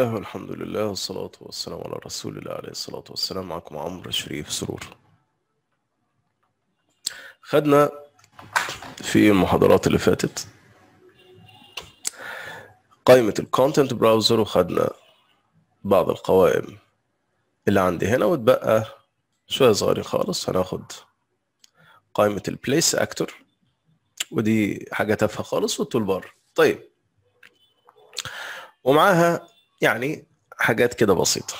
الله والحمد لله والصلاة والسلام على رسول الله عليه الصلاة والسلام معكم عمرو شريف سرور خدنا في المحاضرات اللي فاتت قائمة الكونتنت براوزر وخدنا بعض القوائم اللي عندي هنا واتبقى شوية صغيرين خالص هناخد قائمة البليس اكتور ودي حاجة تافهة خالص والتول بار طيب ومعاها يعني حاجات كده بسيطه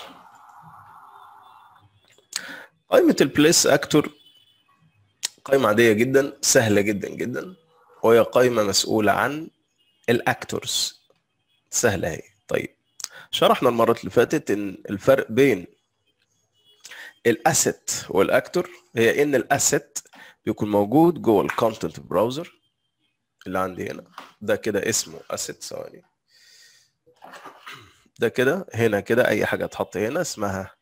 قائمه البليس اكتور قائمه عاديه جدا سهله جدا جدا وهي قائمه مسؤوله عن الاكتورز سهله اهي طيب شرحنا المره اللي فاتت ان الفرق بين الاسيت والاكتور هي ان الاسيت بيكون موجود جوه الكونتنت براوزر اللي عندي هنا ده كده اسمه اسيت ثواني ده كده هنا كده اي حاجه هتحط هنا اسمها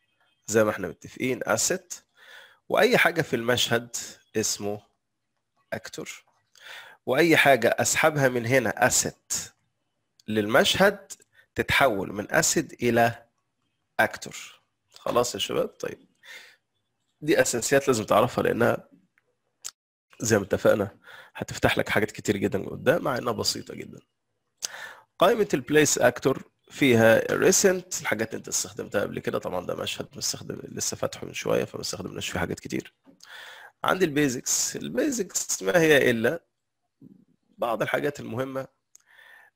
زي ما احنا متفقين اسيت واي حاجه في المشهد اسمه اكتور واي حاجه اسحبها من هنا اسيت للمشهد تتحول من اسيد الى اكتور خلاص يا شباب طيب دي اساسيات لازم تعرفها لانها زي ما اتفقنا هتفتح لك حاجات كتير جدا قدام مع انها بسيطه جدا قائمه البليس اكتور فيها ريسنت الحاجات اللي انت استخدمتها قبل كده طبعا ده مشهد مستخدم لسه فاتحه من شويه فما استخدمناش فيه حاجات كتير عندي البيزكس البيزكس ما هي الا بعض الحاجات المهمه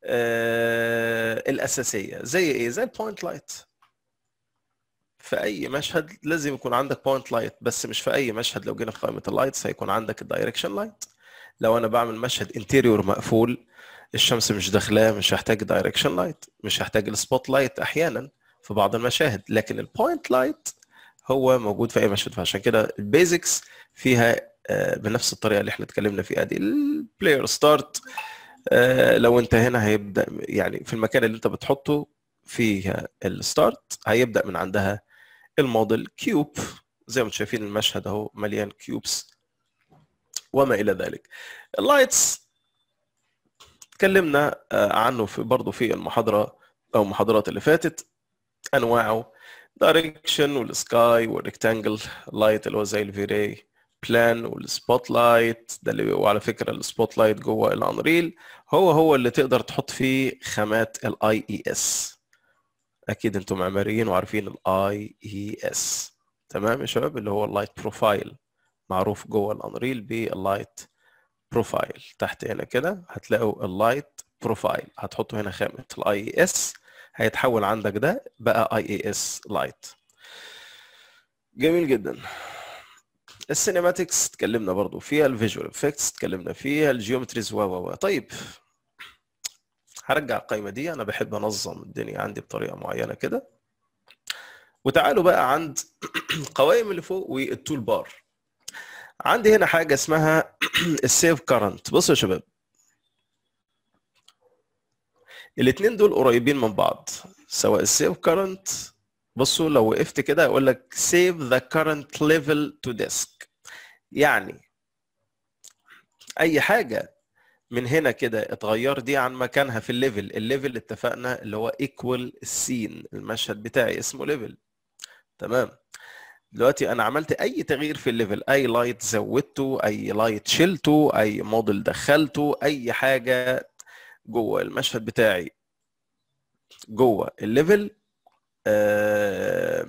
آه الاساسيه زي ايه زي البوينت لايت في اي مشهد لازم يكون عندك بوينت لايت بس مش في اي مشهد لو جينا في قائمه اللايتس هيكون عندك الدايركشن لايت لو انا بعمل مشهد انتيريور مقفول الشمس مش داخلاه مش هحتاج دايركشن لايت مش هحتاج السبوت لايت احيانا في بعض المشاهد لكن البوينت لايت هو موجود في اي مشهد فعشان كده البيزكس فيها آه، بنفس الطريقه اللي احنا اتكلمنا فيها دي البلاير آه، ستارت لو انت هنا هيبدا يعني في المكان اللي انت بتحطه فيها الستارت هيبدا من عندها الموديل كيوب زي ما انتم شايفين المشهد اهو مليان كيوبس وما الى ذلك اللايتس اتكلمنا آه، عنه في برضه في المحاضره او المحاضرات اللي فاتت انواعه دايركشن والسكاي والريكتانجل لايت اللي هو زي الفيري بلان والسبوت لايت ده اللي وعلى فكره السبوت لايت جوه الانريل هو هو اللي تقدر تحط فيه خامات الاي اي اس e اكيد انتم معماريين وعارفين الاي اي اس e تمام يا شباب اللي هو اللايت بروفايل معروف جوه الانريل باللايت بروفايل تحت هنا كده هتلاقوا اللايت بروفايل هتحطوا هنا خامة الاي اي اس هيتحول عندك ده بقى اي اي اس لايت جميل جدا السينماتكس اتكلمنا برضو فيها الفيجوال افكتس اتكلمنا فيها الجيومتريز و و طيب هرجع القائمه دي انا بحب انظم الدنيا عندي بطريقه معينه كده وتعالوا بقى عند القوائم اللي فوق والتول بار عندي هنا حاجه اسمها السيف كارنت بصوا يا شباب الاثنين دول قريبين من بعض سواء السيف كارنت بصوا لو وقفت كده يقول لك save the current level to ديسك يعني اي حاجه من هنا كده اتغير دي عن مكانها في الليفل الليفل اتفقنا اللي هو ايكوال سين المشهد بتاعي اسمه ليفل تمام دلوقتي انا عملت اي تغيير في الليفل اي لايت زودته اي لايت شلته اي موديل دخلته اي حاجه جوه المشهد بتاعي جوه الليفل آه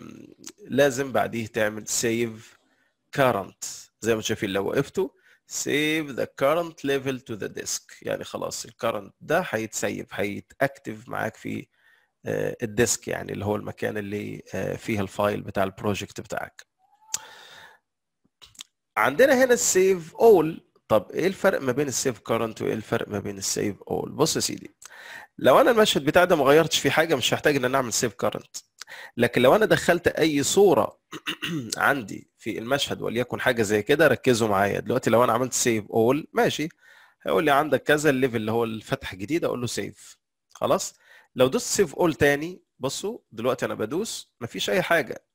لازم بعديه تعمل سيف كارنت زي ما شايفين لو وقفته سيف ذا كارنت ليفل تو ذا ديسك يعني خلاص الكارنت ده هيتسيب هيتاكتف معاك في آه، الديسك يعني اللي هو المكان اللي آه، فيه الفايل بتاع البروجكت بتاعك عندنا هنا السيف اول طب ايه الفرق ما بين السيف كورنت وايه الفرق ما بين السيف اول بص يا سيدي لو انا المشهد بتاعي ده ما غيرتش فيه حاجه مش هحتاج ان انا اعمل سيف كورنت لكن لو انا دخلت اي صوره عندي في المشهد وليكن حاجه زي كده ركزوا معايا دلوقتي لو انا عملت سيف اول ماشي هيقول لي عندك كذا الليفل اللي هو الفتح الجديد اقول له سيف خلاص لو دوست سيف اول تاني بصوا دلوقتي انا بدوس مفيش اي حاجه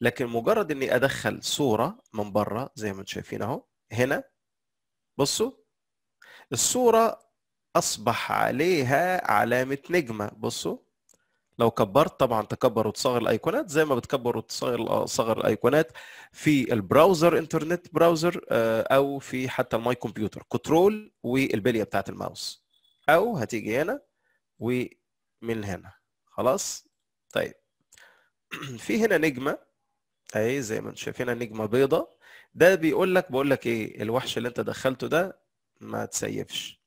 لكن مجرد اني ادخل صوره من بره زي ما انتم شايفين اهو هنا بصوا الصوره اصبح عليها علامه نجمه بصوا لو كبرت طبعا تكبر وتصغر الايقونات زي ما بتكبر وتصغر آه، صغر الايقونات في البراوزر انترنت براوزر آه، او في حتى الماي كمبيوتر كنترول والبليه بتاعه الماوس او هتيجي هنا و من هنا خلاص طيب في هنا نجمه اهي زي ما انتم شايفين نجمه بيضه ده بيقول لك بقول لك ايه الوحش اللي انت دخلته ده ما تسيفش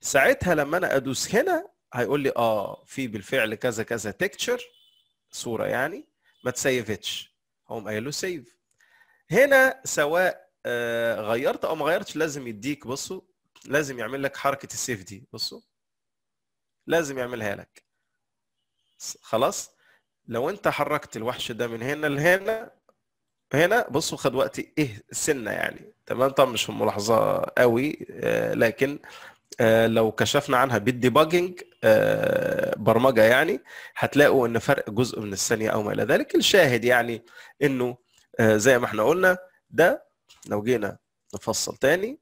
ساعتها لما انا ادوس هنا هيقول لي اه في بالفعل كذا كذا تكتشر صوره يعني ما تسيفتش هم قايل له سيف هنا سواء آه، غيرت او ما غيرتش لازم يديك بصوا لازم يعمل لك حركه السيف دي بصوا لازم يعملها لك خلاص لو انت حركت الوحش ده من هنا لهنا هنا بصوا خد وقت ايه سنه يعني تمام طبعا مش ملاحظه قوي آه لكن آه لو كشفنا عنها بالديباجنج آه برمجه يعني هتلاقوا ان فرق جزء من الثانيه او ما الى ذلك الشاهد يعني انه آه، زي ما احنا قلنا ده لو جينا نفصل تاني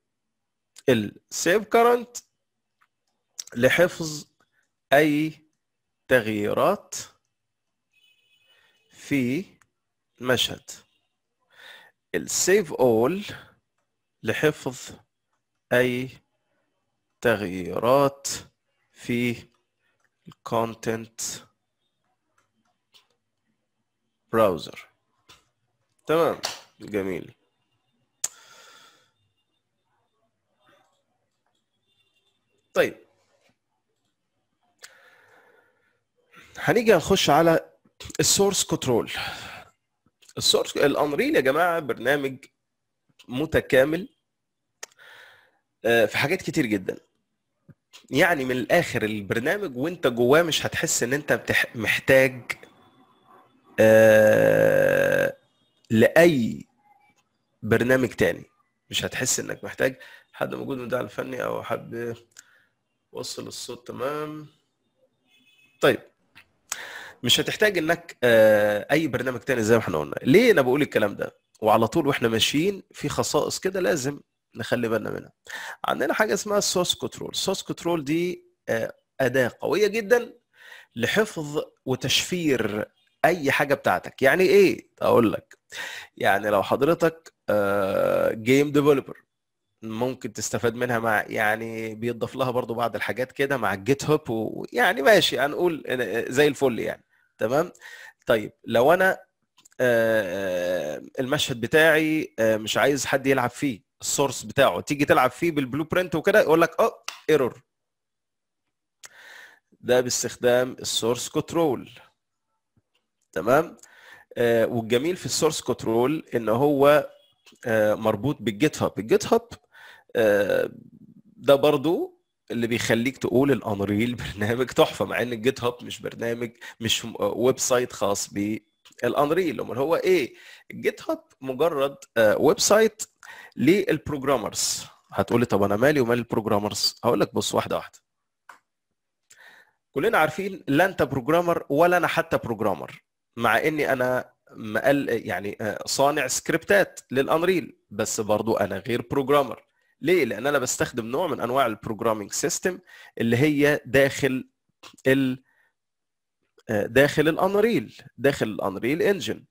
السيف كرنت لحفظ أي تغييرات في المشهد السيف اول لحفظ أي تغييرات في الكونتنت براوزر تمام جميل طيب هنيجي نخش على السورس كنترول السورس الانريل يا جماعه برنامج متكامل آه، في حاجات كتير جدا يعني من الاخر البرنامج وانت جواه مش هتحس ان انت محتاج آه، لاي برنامج تاني مش هتحس انك محتاج حد موجود من الدعم الفني او حد وصل الصوت تمام طيب مش هتحتاج انك آه، اي برنامج تاني زي ما احنا قلنا ليه انا بقول الكلام ده وعلى طول واحنا ماشيين في خصائص كده لازم نخلي بالنا منها عندنا حاجه اسمها السورس كنترول السورس كنترول دي آه، اداه قويه جدا لحفظ وتشفير اي حاجه بتاعتك يعني ايه اقول لك يعني لو حضرتك جيم آه، ديفلوبر ممكن تستفاد منها مع يعني بيضاف لها برضو بعض الحاجات كده مع الجيت هاب ويعني ماشي هنقول زي الفل يعني تمام طيب لو انا آه، آه، المشهد بتاعي آه، مش عايز حد يلعب فيه السورس بتاعه تيجي تلعب فيه بالبلو برنت وكده يقول لك اه ايرور ده باستخدام السورس كنترول تمام آه والجميل في السورس كنترول ان هو آه مربوط بالجيت هاب الجيت هاب آه ده برضو اللي بيخليك تقول الانريل برنامج تحفه مع ان الجيت هاب مش برنامج مش ويب سايت خاص بالانريل امال هو ايه الجيت هاب مجرد آه، ويب سايت للبروجرامرز هتقولي طب انا مالي ومال البروجرامرز هقول لك بص واحده واحده كلنا عارفين لا انت بروجرامر ولا انا حتى بروجرامر مع اني انا مقل يعني آه، صانع سكريبتات للانريل بس برضو انا غير بروجرامر ليه؟ لان انا بستخدم نوع من انواع البروجرامينج سيستم اللي هي داخل ال آه، داخل الانريل داخل الانريل انجن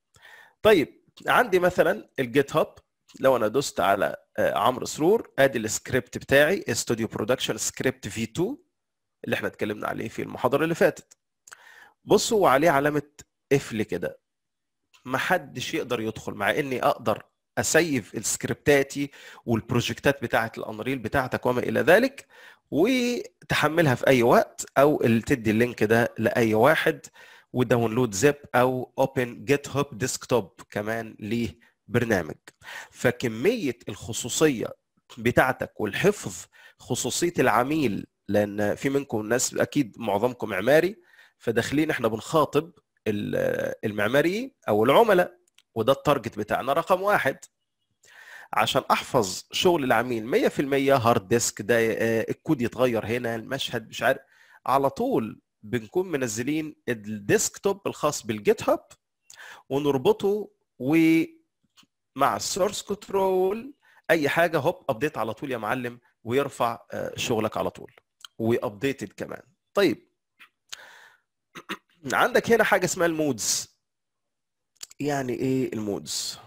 طيب عندي مثلا الجيت هاب لو انا دوست على آه، عمرو سرور ادي السكريبت بتاعي استوديو برودكشن سكريبت في 2 اللي احنا اتكلمنا عليه في المحاضره اللي فاتت بصوا عليه علامه قفل كده محدش يقدر يدخل مع اني اقدر اسيف السكريبتاتي والبروجكتات بتاعه الانريل بتاعتك وما الى ذلك وتحملها في اي وقت او تدي اللينك ده لاي واحد وداونلود زيب او اوبن جيت هوب ديسكتوب كمان ليه برنامج فكميه الخصوصيه بتاعتك والحفظ خصوصيه العميل لان في منكم ناس اكيد معظمكم معماري فداخلين احنا بنخاطب المعماريين او العملاء وده التارجت بتاعنا رقم واحد عشان احفظ شغل العميل 100% هارد ديسك ده آه، الكود يتغير هنا المشهد مش عارف على طول بنكون منزلين الديسك توب الخاص بالجيت هاب ونربطه ومع السورس كنترول اي حاجه هوب ابديت على طول يا معلم ويرفع آه، شغلك على طول وابديتد كمان طيب عندك هنا حاجه اسمها المودز يعني ايه المودز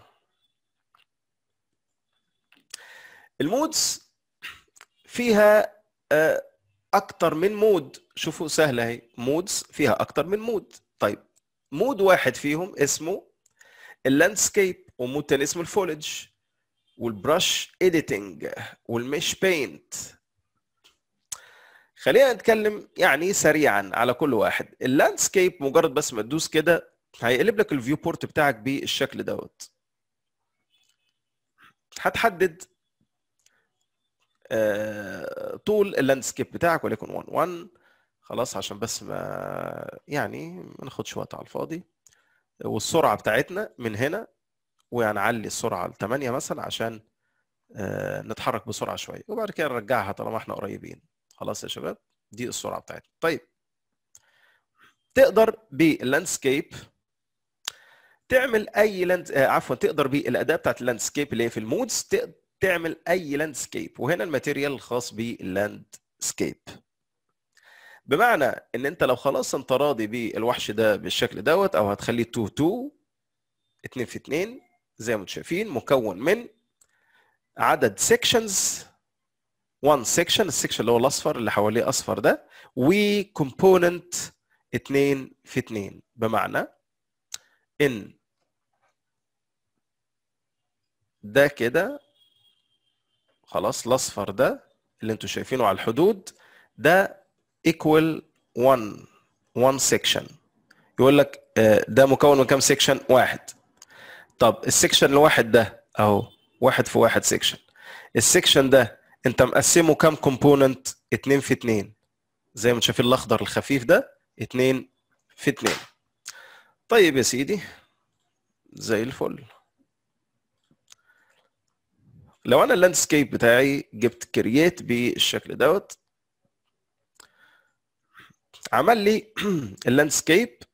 المودز فيها آه، اكتر من مود شوفوا سهله اهي مودز فيها اكتر من مود طيب مود واحد فيهم اسمه اللاندسكيب ومود تاني اسمه الفولج والبرش اديتنج والمش بينت خلينا نتكلم يعني سريعا على كل واحد اللاندسكيب مجرد بس ما تدوس كده هيقلب لك الفيو بورت بتاعك بالشكل دوت هتحدد آه، طول اللاندسكيب بتاعك وليكن 1 1 خلاص عشان بس ما يعني ما ناخدش وقت على الفاضي والسرعه بتاعتنا من هنا وهنعلي السرعه ل 8 مثلا عشان آه، نتحرك بسرعه شويه وبعد كده نرجعها طالما احنا قريبين خلاص يا شباب دي السرعه بتاعتنا طيب تقدر باللاندسكيب تعمل اي لاند آه عفوا تقدر بالاداه بتاعت اللاندسكيب اللي هي في المودز تعمل اي لاندسكيب وهنا الماتيريال الخاص باللاندسكيب بمعنى ان انت لو خلاص انت راضي بالوحش ده بالشكل دوت او هتخليه 2 2 2 في 2 زي ما انتم شايفين مكون من عدد سيكشنز 1 سيكشن السيكشن اللي هو الاصفر اللي حواليه اصفر ده وكومبوننت 2 في 2 بمعنى ان ده كده خلاص الاصفر ده اللي انتم شايفينه على الحدود ده equal 1 1 section يقول لك آه، ده مكون من كام سيكشن؟ واحد طب السيكشن الواحد ده اهو واحد في واحد سيكشن السيكشن ده انت مقسمه كام كومبوننت؟ اتنين في اتنين زي ما انتم شايفين الاخضر الخفيف ده اتنين في اتنين طيب يا سيدي زي الفل لو انا اللاندسكيب بتاعي جبت كرييت بالشكل دوت عمل لي اللاندسكيب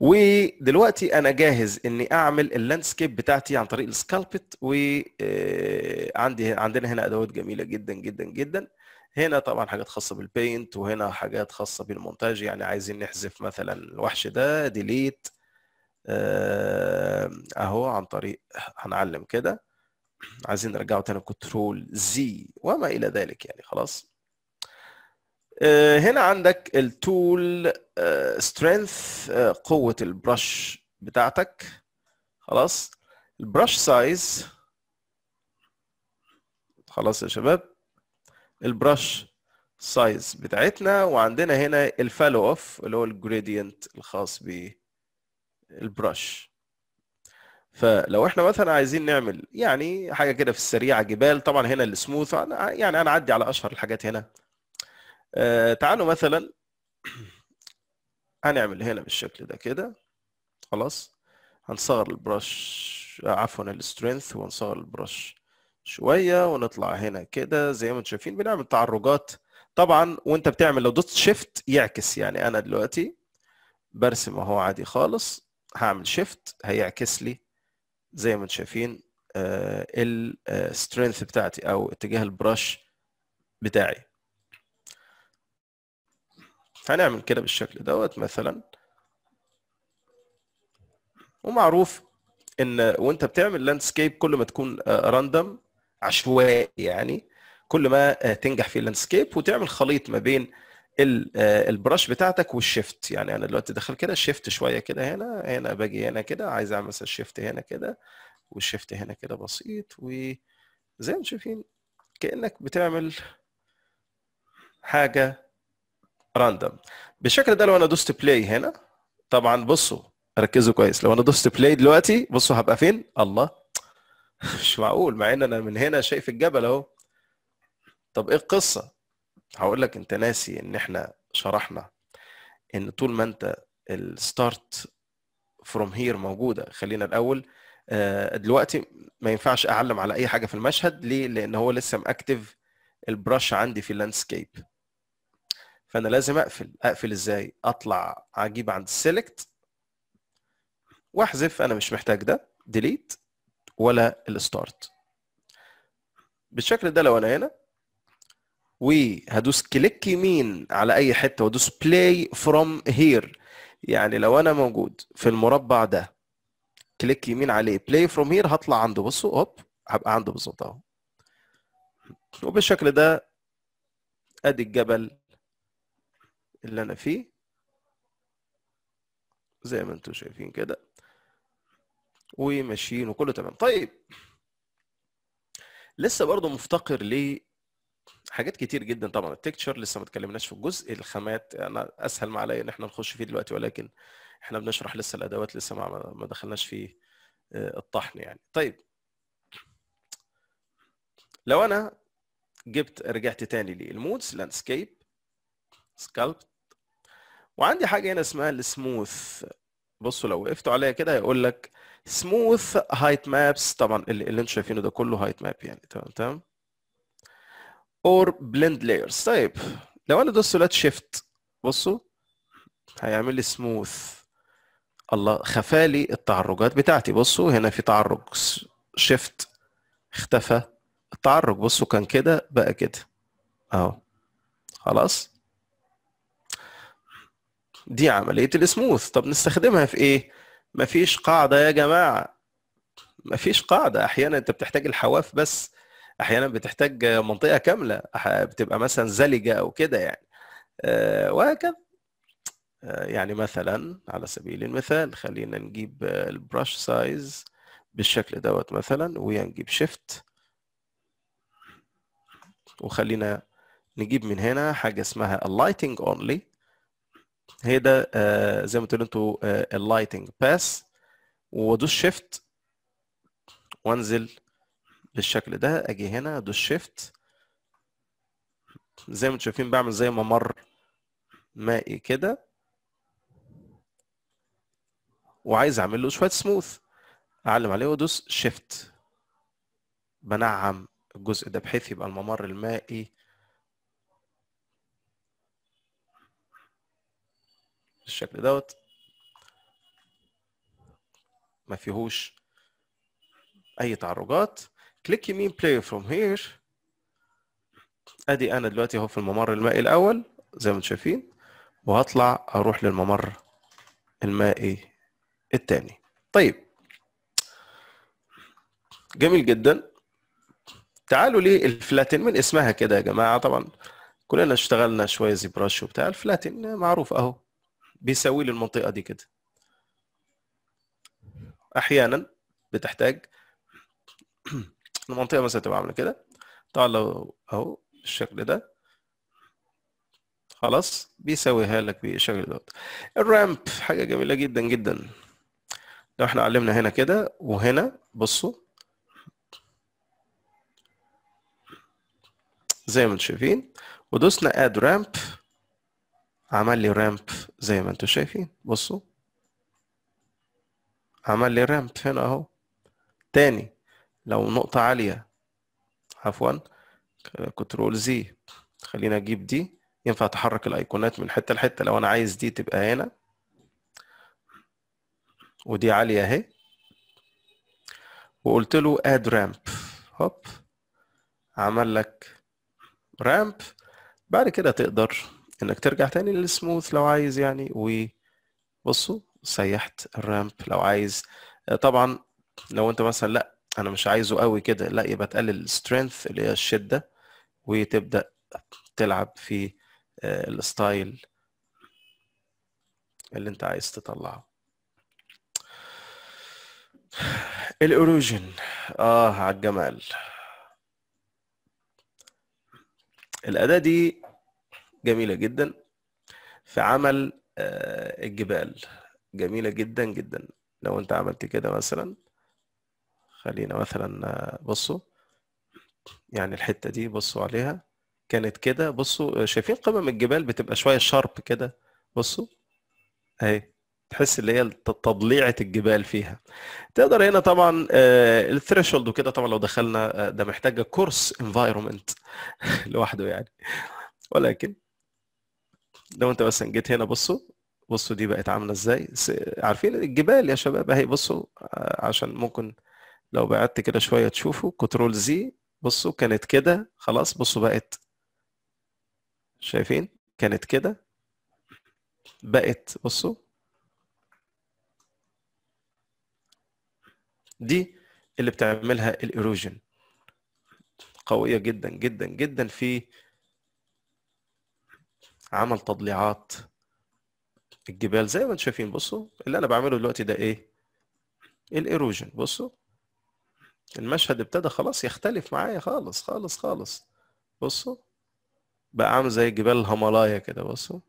ودلوقتي انا جاهز اني اعمل اللاندسكيب بتاعتي عن طريق السكالبت وعندي آه، عندنا هنا ادوات جميله جدا جدا جدا هنا طبعا حاجات خاصه بالبينت وهنا حاجات خاصه بالمونتاج يعني عايزين نحذف مثلا الوحش ده ديليت اهو عن طريق هنعلم كده عايزين نرجعه تاني كنترول زي وما الى ذلك يعني خلاص آه، هنا عندك التول سترينث آه، آه، قوه البرش بتاعتك خلاص البرش سايز خلاص يا شباب البرش سايز بتاعتنا وعندنا هنا الفالو اوف اللي هو الجريدينت الخاص بالبرش فلو احنا مثلا عايزين نعمل يعني حاجه كده في السريعه جبال طبعا هنا السموث يعني انا اعدي على اشهر الحاجات هنا آه تعالوا مثلا هنعمل هنا بالشكل ده كده خلاص هنصغر البرش عفوا السترينث ونصغر البرش شويه ونطلع هنا كده زي ما انتم شايفين بنعمل تعرجات طبعا وانت بتعمل لو دوست شيفت يعكس يعني انا دلوقتي برسم اهو عادي خالص هعمل شيفت هيعكس لي زي ما انتم شايفين آه، السترينث آه، بتاعتي او اتجاه البرش بتاعي هنعمل كده بالشكل دوت مثلا ومعروف ان وانت بتعمل لاندسكيب كل ما تكون راندم آه، عشوائي يعني كل ما آه، تنجح في اللاندسكيب وتعمل خليط ما بين آه، البرش بتاعتك والشيفت يعني انا دلوقتي دخل كده شيفت شويه كده هنا هنا باجي هنا كده عايز اعمل مثلا شيفت هنا كده والشيفت هنا كده بسيط وزي ما شايفين كانك بتعمل حاجه راندوم بالشكل ده لو انا دوست بلاي هنا طبعا بصوا ركزوا كويس لو انا دوست بلاي دلوقتي بصوا هبقى فين الله مش معقول مع ان انا من هنا شايف الجبل اهو طب ايه القصه هقول لك انت ناسي ان احنا شرحنا ان طول ما انت الستارت فروم هير موجوده خلينا الاول آه، دلوقتي ما ينفعش اعلم على اي حاجه في المشهد ليه لان هو لسه ماكتف البرش عندي في اللاندسكيب فانا لازم اقفل اقفل ازاي اطلع اجيب عند السيلكت واحذف انا مش محتاج ده ديليت ولا الستارت بالشكل ده لو انا هنا وهدوس كليك يمين على اي حته وادوس بلاي فروم هير يعني لو انا موجود في المربع ده كليك يمين عليه بلاي فروم هير هطلع عنده بصوا هوب هبقى عنده بالظبط اهو وبالشكل ده ادي الجبل اللي انا فيه زي ما انتم شايفين كده وماشيين وكله تمام طيب لسه برضه مفتقر ل حاجات كتير جدا طبعا التكتشر لسه ما اتكلمناش في الجزء الخامات انا اسهل ما عليا ان احنا نخش فيه دلوقتي ولكن احنا بنشرح لسه الادوات لسه ما ما دخلناش في آه، الطحن يعني طيب لو انا جبت رجعت تاني للمودز لاندسكيب سكالبت وعندي حاجه هنا اسمها السموث بصوا لو وقفتوا عليا كده هيقول لك سموث هايت مابس طبعا اللي, اللي انتم شايفينه ده كله هايت ماب يعني تمام تمام اور بلند لايرز طيب لو انا دوست لات شيفت بصوا هيعمل لي سموث الله خفى لي التعرجات بتاعتي بصوا هنا في تعرج شيفت اختفى التعرج بصوا كان كده بقى كده اهو خلاص دي عملية السموث طب نستخدمها في ايه؟ مفيش قاعدة يا جماعة مفيش قاعدة احيانا انت بتحتاج الحواف بس احيانا بتحتاج منطقة كاملة بتبقى مثلا زلجة او كده يعني آه، وهكذا آه، يعني مثلا على سبيل المثال خلينا نجيب البرش سايز بالشكل دوت مثلا ونجيب شيفت وخلينا نجيب من هنا حاجة اسمها اللايتنج اونلي هي ده آه، زي ما قلت انتوا آه، اللايتنج باس وادوس شيفت وانزل بالشكل ده اجي هنا ادوس شيفت زي ما انتم شايفين بعمل زي ممر مائي كده وعايز اعمل له شويه سموث اعلم عليه وادوس شيفت بنعم الجزء ده بحيث يبقى الممر المائي بالشكل دوت ما فيهوش اي تعرجات كليك يمين بلاي فروم هير ادي انا دلوقتي اهو في الممر المائي الاول زي ما انتم شايفين وهطلع اروح للممر المائي الثاني طيب جميل جدا تعالوا ليه الفلاتن من اسمها كده يا جماعه طبعا كلنا اشتغلنا شويه زي براش وبتاع الفلاتن معروف اهو بيسوي لي المنطقه دي كده احيانا بتحتاج المنطقه مثلا تبقى عامله كده طبعا لو اهو بالشكل ده خلاص بيسويها لك بالشكل دوت الرامب حاجه جميله جدا جدا لو احنا علمنا هنا كده وهنا بصوا زي ما انتم شايفين ودوسنا اد رامب عمل لي رامب زي ما انتم شايفين بصوا عمل لي رامب هنا اهو تاني لو نقطة عالية عفوا كنترول زي خلينا اجيب دي ينفع اتحرك الايقونات من حتة لحتة لو انا عايز دي تبقى هنا ودي عالية اهي وقلت له اد رامب هوب عمل لك رامب بعد كده تقدر انك ترجع تاني للسموث لو عايز يعني وبصوا سيحت الرامب لو عايز آه، طبعا لو انت مثلا لا انا مش عايزه قوي كده لا يبقى تقلل السترينث اللي هي الشده وتبدا تلعب في آه، الستايل اللي انت عايز تطلعه الاروجن اه على الجمال الاداه دي جميله جدا في عمل آه، الجبال جميله جدا جدا لو انت عملت كده مثلا خلينا مثلا آه، بصوا يعني الحته دي بصوا عليها كانت كده بصوا شايفين قمم الجبال بتبقى شويه شارب كده بصوا اهي تحس اللي هي تضليعه الجبال فيها تقدر هنا طبعا آه، الثريشولد وكده طبعا لو دخلنا ده محتاجه كورس انفايرمنت لوحده يعني ولكن لو انت مثلا جيت هنا بصوا بصوا دي بقت عامله ازاي عارفين الجبال يا شباب اهي بصوا آه، عشان ممكن لو بعدت كده شويه تشوفوا كنترول زي بصوا كانت كده خلاص بصوا بقت شايفين كانت كده بقت بصوا دي اللي بتعملها الايروجن قويه جدا جدا جدا في عمل تضليعات الجبال زي ما انتم شايفين بصوا اللي انا بعمله دلوقتي ده ايه الايروجن بصوا المشهد ابتدى خلاص يختلف معايا خالص خالص خالص بصوا بقى عامل زي جبال الهيمالايا كده بصوا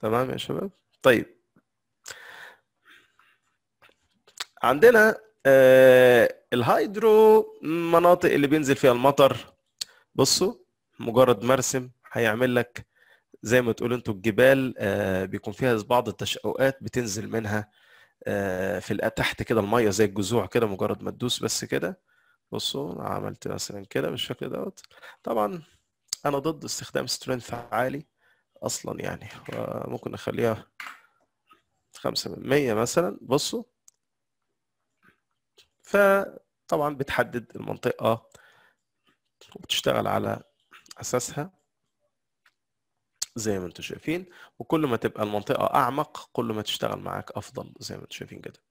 تمام يا شباب طيب عندنا آه الهيدرو مناطق اللي بينزل فيها المطر بصوا مجرد مرسم هيعمل لك زي ما تقول انتوا الجبال آه، بيكون فيها بعض التشققات بتنزل منها آه، في تحت كده الميه زي الجذوع كده مجرد ما تدوس بس كده بصوا عملت مثلا كده بالشكل دوت طبعا انا ضد استخدام سترينث عالي اصلا يعني ممكن نخليها خمسة من مية مثلا بصوا فطبعا بتحدد المنطقة وبتشتغل على أساسها زي ما انتم شايفين وكل ما تبقى المنطقة أعمق كل ما تشتغل معاك أفضل زي ما انتم شايفين كده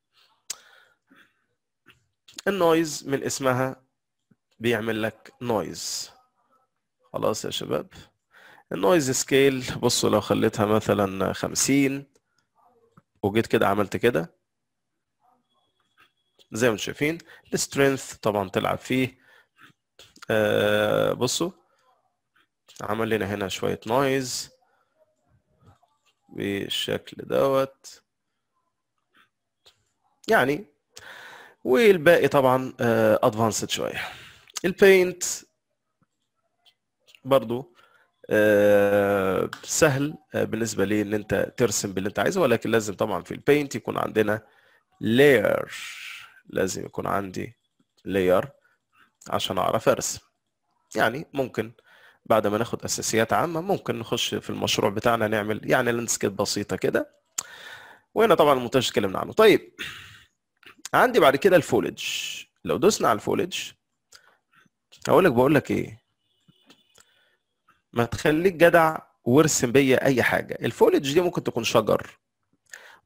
النويز من اسمها بيعمل لك نويز خلاص يا شباب النويز سكيل بصوا لو خليتها مثلا 50 وجيت كده عملت كده زي ما انتم شايفين السترينث طبعا تلعب فيه آه بصوا عمل لنا هنا شوية نويز بالشكل دوت يعني والباقي طبعا ادفانسد آه، شوية البينت برضو آه، سهل آه، بالنسبه لي ان انت ترسم باللي انت عايزه ولكن لازم طبعا في البينت يكون عندنا لاير لازم يكون عندي لاير عشان اعرف ارسم يعني ممكن بعد ما ناخد اساسيات عامه ممكن نخش في المشروع بتاعنا نعمل يعني لاندسكيب بسيطه كده وهنا طبعا المونتاج اتكلمنا عنه طيب عندي بعد كده الفولج لو دوسنا على الفولج هقول لك بقول لك ايه ما تخليك جدع وارسم بيا اي حاجه الفولج دي ممكن تكون شجر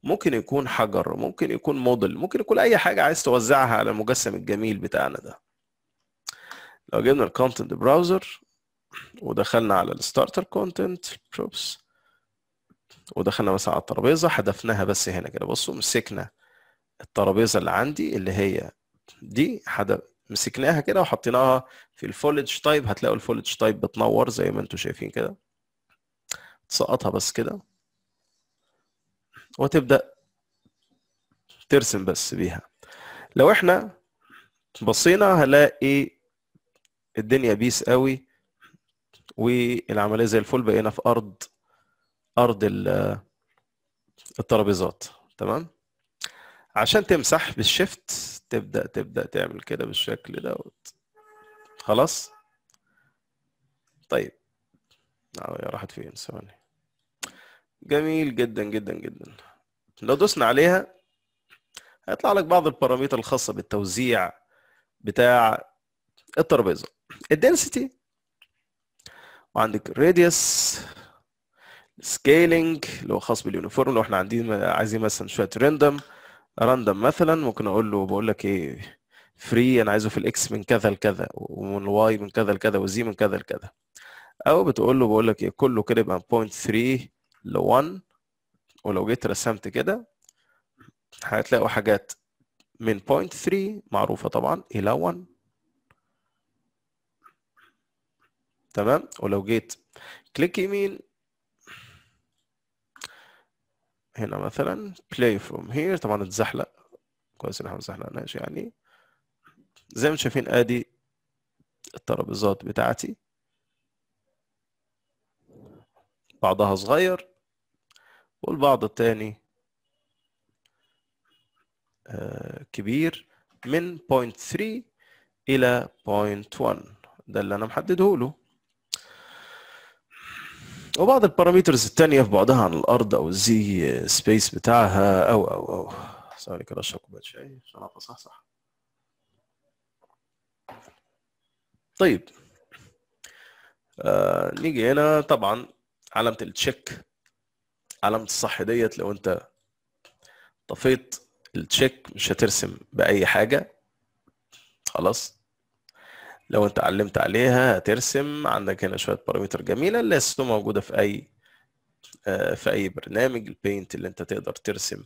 ممكن يكون حجر ممكن يكون موديل ممكن يكون اي حاجه عايز توزعها على المجسم الجميل بتاعنا ده لو جبنا الكونتنت براوزر ودخلنا على الستارتر كونتنت بروبس ودخلنا مثلا على الترابيزه حذفناها بس هنا كده بصوا مسكنا الترابيزه اللي عندي اللي هي دي حد مسكناها كده وحطيناها في الفولج تايب هتلاقوا الفولج تايب بتنور زي ما انتم شايفين كده تسقطها بس كده وتبدا ترسم بس بيها لو احنا بصينا هنلاقي الدنيا بيس قوي والعمليه زي الفل بقينا في ارض ارض الترابيزات تمام عشان تمسح بالشيفت تبدا تبدا تعمل كده بالشكل دوت خلاص طيب آه، راحت فين ثواني جميل جدا جدا جدا لو دوسنا عليها هيطلع لك بعض البارامتر الخاصه بالتوزيع بتاع الترابيزه الدنسيتي وعندك الراديوس سكيلينج اللي هو خاص باليونيفورم لو احنا عندي عايزين مثلا شويه راندوم راندوم مثلا ممكن اقول له بقول لك ايه فري انا عايزه في الاكس من كذا لكذا ومن الواي من كذا لكذا والزي من كذا لكذا او بتقول له بقول لك ايه كله كده يبقى 0.3 ل 1 ولو جيت رسمت كده هتلاقوا حاجات من 0.3 معروفه طبعا الى 1 تمام ولو جيت كليك يمين هنا مثلا play from here طبعا اتزحلق كويس ان احنا متزحلقناش يعني زي ما انتم شايفين ادي الترابيزات بتاعتي بعضها صغير والبعض التاني آه، كبير من 0.3 إلى 0.1 ده اللي أنا محدده له وبعض البارامترز التانية في بعضها عن الأرض أو الزي سبيس بتاعها أو أو أو سوري كده أشرب كوباية شاي عشان صح صح طيب آه نيجي هنا طبعا علامة التشيك علامة الصح ديت لو أنت طفيت التشيك مش هترسم بأي حاجة خلاص لو انت علمت عليها هترسم عندك هنا شويه بارامتر جميله الليست موجوده في اي آه، في اي برنامج البينت اللي انت تقدر ترسم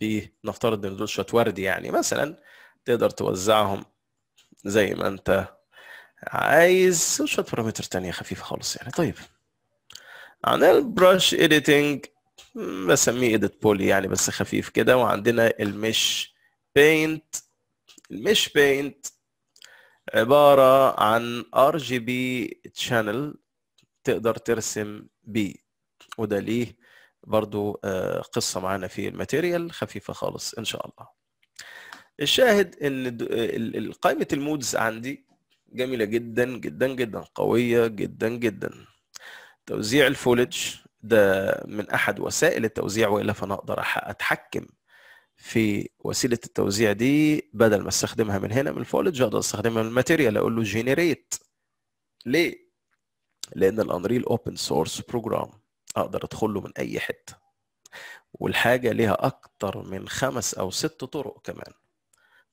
بيه نفترض ان دول شويه ورد يعني مثلا تقدر توزعهم زي ما انت عايز وشويه بارامتر ثانيه خفيفه خالص يعني طيب عن البرش اديتنج بسميه اديت بولي يعني بس خفيف كده وعندنا المش بينت المش بينت عبارة عن ار جي بي تشانل تقدر ترسم بيه وده ليه برضو آه، قصة معانا في الماتيريال خفيفة خالص ان شاء الله الشاهد ان قائمة المودز عندي جميلة جدا جدا جدا قوية جدا جدا توزيع الفولج ده من احد وسائل التوزيع والا فانا اقدر اتحكم في وسيله التوزيع دي بدل ما استخدمها من هنا من الفولج اقدر استخدمها من الماتيريال اقول له جينيريت ليه؟ لان الانريل اوبن سورس بروجرام اقدر ادخل له من اي حته والحاجه ليها اكتر من خمس او ست طرق كمان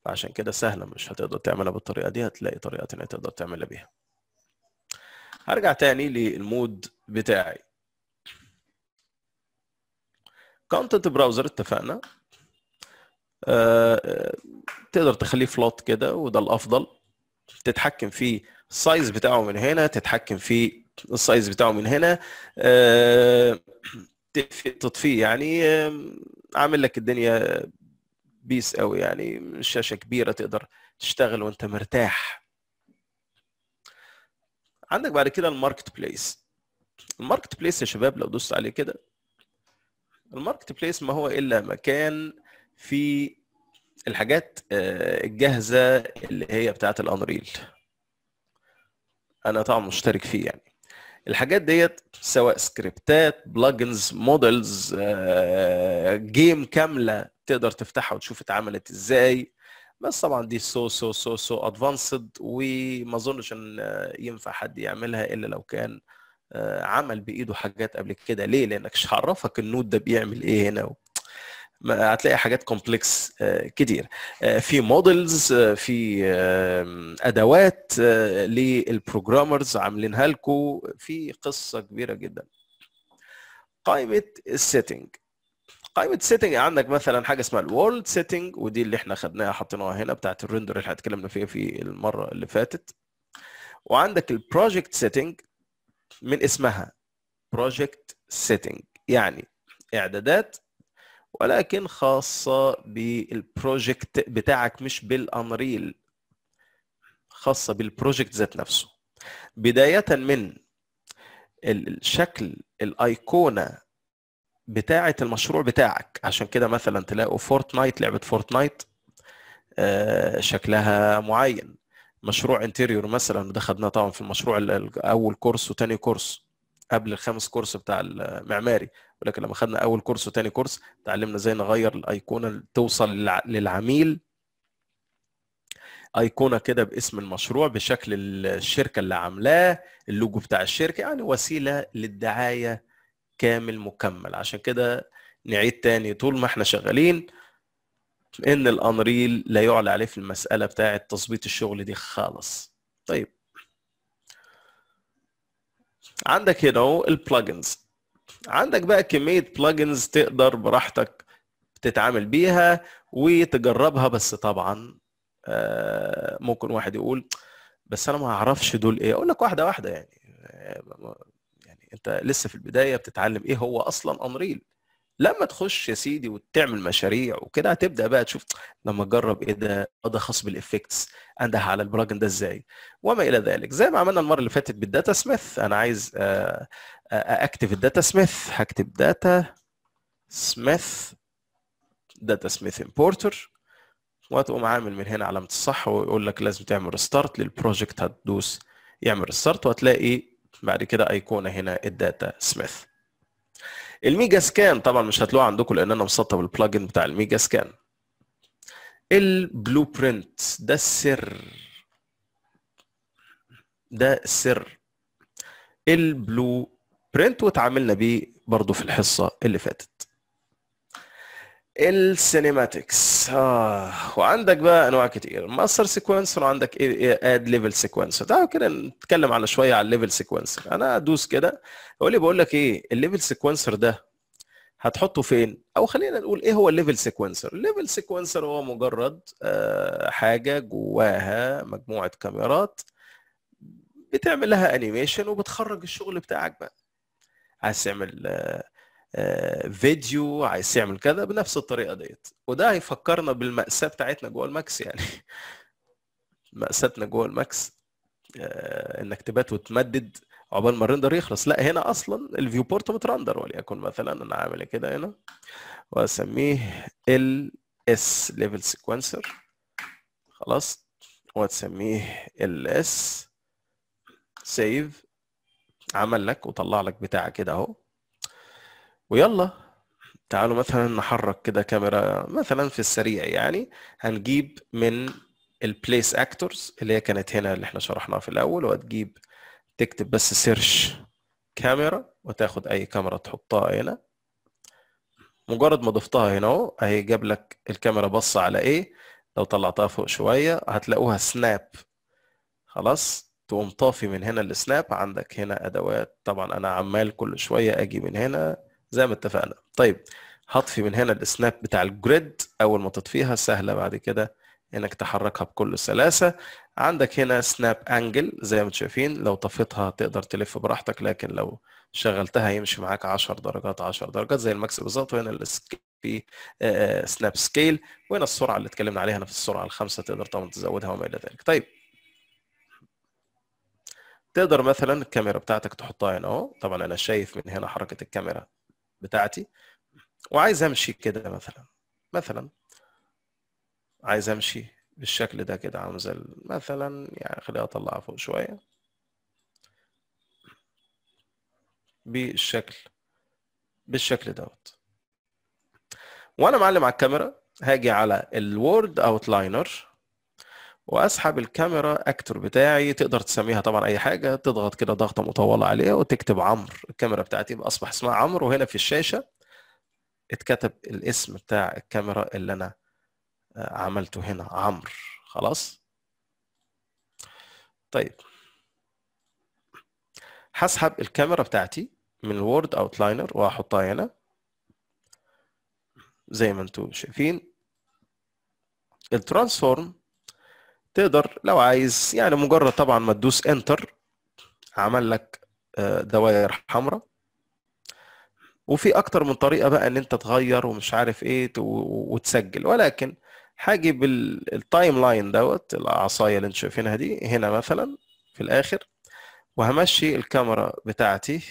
فعشان كده سهله مش هتقدر تعملها بالطريقه دي هتلاقي طريقه تانية تقدر تعملها بيها هرجع تاني للمود بتاعي كونتنت براوزر اتفقنا آه، تقدر تخليه فلوت كده وده الافضل تتحكم في السايز بتاعه من هنا تتحكم في السايز بتاعه من هنا آه، تطفيه يعني عامل لك الدنيا بيس قوي يعني الشاشه كبيره تقدر تشتغل وانت مرتاح عندك بعد كده الماركت بليس الماركت بليس يا شباب لو دوست عليه كده الماركت بليس ما هو الا مكان في الحاجات آه، الجاهزه اللي هي بتاعه الانريل انا طبعا مشترك فيه يعني الحاجات ديت سواء سكريبتات بلجنز مودلز جيم كامله تقدر تفتحها وتشوف اتعملت ازاي بس طبعا دي سو سو سو سو ادفانسد وما اظنش ان آه، ينفع حد يعملها الا لو كان آه، عمل بايده حاجات قبل كده ليه لانك مش هعرفك النود ده بيعمل ايه هنا هتلاقي حاجات كومبلكس آه، كتير آه، في مودلز آه، في ادوات للبروجرامرز عاملينها لكم في قصه كبيره جدا قائمه السيتنج قائمه السيتنج عندك مثلا حاجه اسمها الورلد سيتنج ودي اللي احنا خدناها حطيناها هنا بتاعه الريندر اللي اتكلمنا فيها في المره اللي فاتت وعندك البروجكت سيتنج من اسمها بروجكت سيتنج يعني اعدادات ولكن خاصة بالبروجكت بتاعك مش بالأنريل خاصة بالبروجكت ذات نفسه بداية من الشكل الأيقونة بتاعة المشروع بتاعك عشان كده مثلا تلاقوا فورتنايت لعبة فورتنايت آه، شكلها معين مشروع انتيريور مثلا ده خدناه طبعا في المشروع اول كورس وتاني كورس قبل الخامس كورس بتاع المعماري ولكن لما خدنا اول كورس وتاني كورس اتعلمنا ازاي نغير الايقونه توصل للعميل ايقونه كده باسم المشروع بشكل الشركه اللي عاملاه اللوجو بتاع الشركه يعني وسيله للدعايه كامل مكمل عشان كده نعيد تاني طول ما احنا شغالين ان الانريل لا يعلى عليه في المساله بتاعه تظبيط الشغل دي خالص طيب عندك هنا البلجنز عندك بقى كميه بلجنز تقدر براحتك تتعامل بيها وتجربها بس طبعا آه، ممكن واحد يقول بس انا ما اعرفش دول ايه اقول لك واحده واحده يعني آه، يعني انت لسه في البدايه بتتعلم ايه هو اصلا انريل لما تخش يا سيدي وتعمل مشاريع وكده هتبدا بقى تشوف لما تجرب ايه ده ده خاص بالافكتس انده على البلاجن ده ازاي وما الى ذلك زي ما عملنا المره اللي فاتت بالداتا سميث انا عايز آه، آه، آه، اكتف الداتا سميث هكتب داتا سميث داتا سميث امبورتر وتقوم عامل من هنا علامه الصح ويقول لك لازم تعمل ريستارت للبروجكت هتدوس يعمل ريستارت وهتلاقي بعد كده ايقونه هنا الداتا سميث الميجا سكان طبعا مش هتلاقوه عندكم لان انا مسطب البلجن بتاع الميجا سكان البلو برنت ده السر ده السر البلو برنت واتعاملنا بيه برضو في الحصه اللي فاتت السينماتكس آه. وعندك بقى انواع كتير ماستر سيكونسر وعندك اد ليفل سيكونسر تعالوا كده نتكلم على شويه على الليفل سيكونسر انا ادوس كده اقول لي بقول لك ايه الليفل سيكونسر ده هتحطه فين او خلينا نقول ايه هو الليفل سيكونسر الليفل سيكونسر هو مجرد آه حاجه جواها مجموعه كاميرات بتعمل لها انيميشن وبتخرج الشغل بتاعك بقى عايز تعمل آه فيديو عايز يعمل كذا بنفس الطريقه ديت وده هيفكرنا بالماساه بتاعتنا جوه الماكس يعني ماساتنا جوه الماكس آه، انك تبات وتمدد عقبال ما الرندر يخلص لا هنا اصلا الفيو بورت مترندر وليكن مثلا انا عامل كده هنا واسميه ال اس ليفل سيكونسر خلاص وتسميه ال اس سيف عمل لك وطلع لك بتاع كده اهو ويلا تعالوا مثلا نحرك كده كاميرا مثلا في السريع يعني هنجيب من البليس اكتورز اللي هي كانت هنا اللي احنا شرحناها في الاول وهتجيب تكتب بس سيرش كاميرا وتاخد اي كاميرا تحطها هنا مجرد ما ضفتها هنا اهو اهي جاب لك الكاميرا بص على ايه لو طلعتها فوق شويه هتلاقوها سناب خلاص تقوم طافي من هنا السناب عندك هنا ادوات طبعا انا عمال كل شويه اجي من هنا زي ما اتفقنا طيب هطفي من هنا السناب بتاع الجريد اول ما تطفيها سهله بعد كده انك تحركها بكل سلاسه عندك هنا سناب انجل زي ما انتم شايفين لو طفيتها تقدر تلف براحتك لكن لو شغلتها يمشي معاك 10 درجات 10 درجات زي الماكس بالظبط وهنا في آه، آه، سناب سكيل وهنا السرعه اللي اتكلمنا عليها هنا في السرعه الخمسه تقدر طبعا تزودها وما الى ذلك طيب تقدر مثلا الكاميرا بتاعتك تحطها هنا اهو طبعا انا شايف من هنا حركه الكاميرا بتاعتي وعايز امشي كده مثلا مثلا عايز امشي بالشكل ده كده عامل زي مثلا يعني خليها اطلعها فوق شويه بالشكل بالشكل دوت وانا معلم على الكاميرا هاجي على الوورد اوتلاينر واسحب الكاميرا اكتور بتاعي تقدر تسميها طبعا اي حاجه تضغط كده ضغطه مطوله عليها وتكتب عمرو الكاميرا بتاعتي اصبح اسمها عمرو وهنا في الشاشه اتكتب الاسم بتاع الكاميرا اللي انا آه، عملته هنا عمرو خلاص طيب هسحب الكاميرا بتاعتي من الوورد اوتلاينر واحطها هنا زي ما انتم شايفين الترانسفورم تقدر لو عايز يعني مجرد طبعا ما تدوس انتر عمل لك آه، دوائر حمراء وفي اكتر من طريقه بقى ان انت تغير ومش عارف ايه وتسجل ولكن هاجي بالتايم لاين دوت العصايه اللي انتم شايفينها دي هنا مثلا في الاخر وهمشي الكاميرا بتاعتي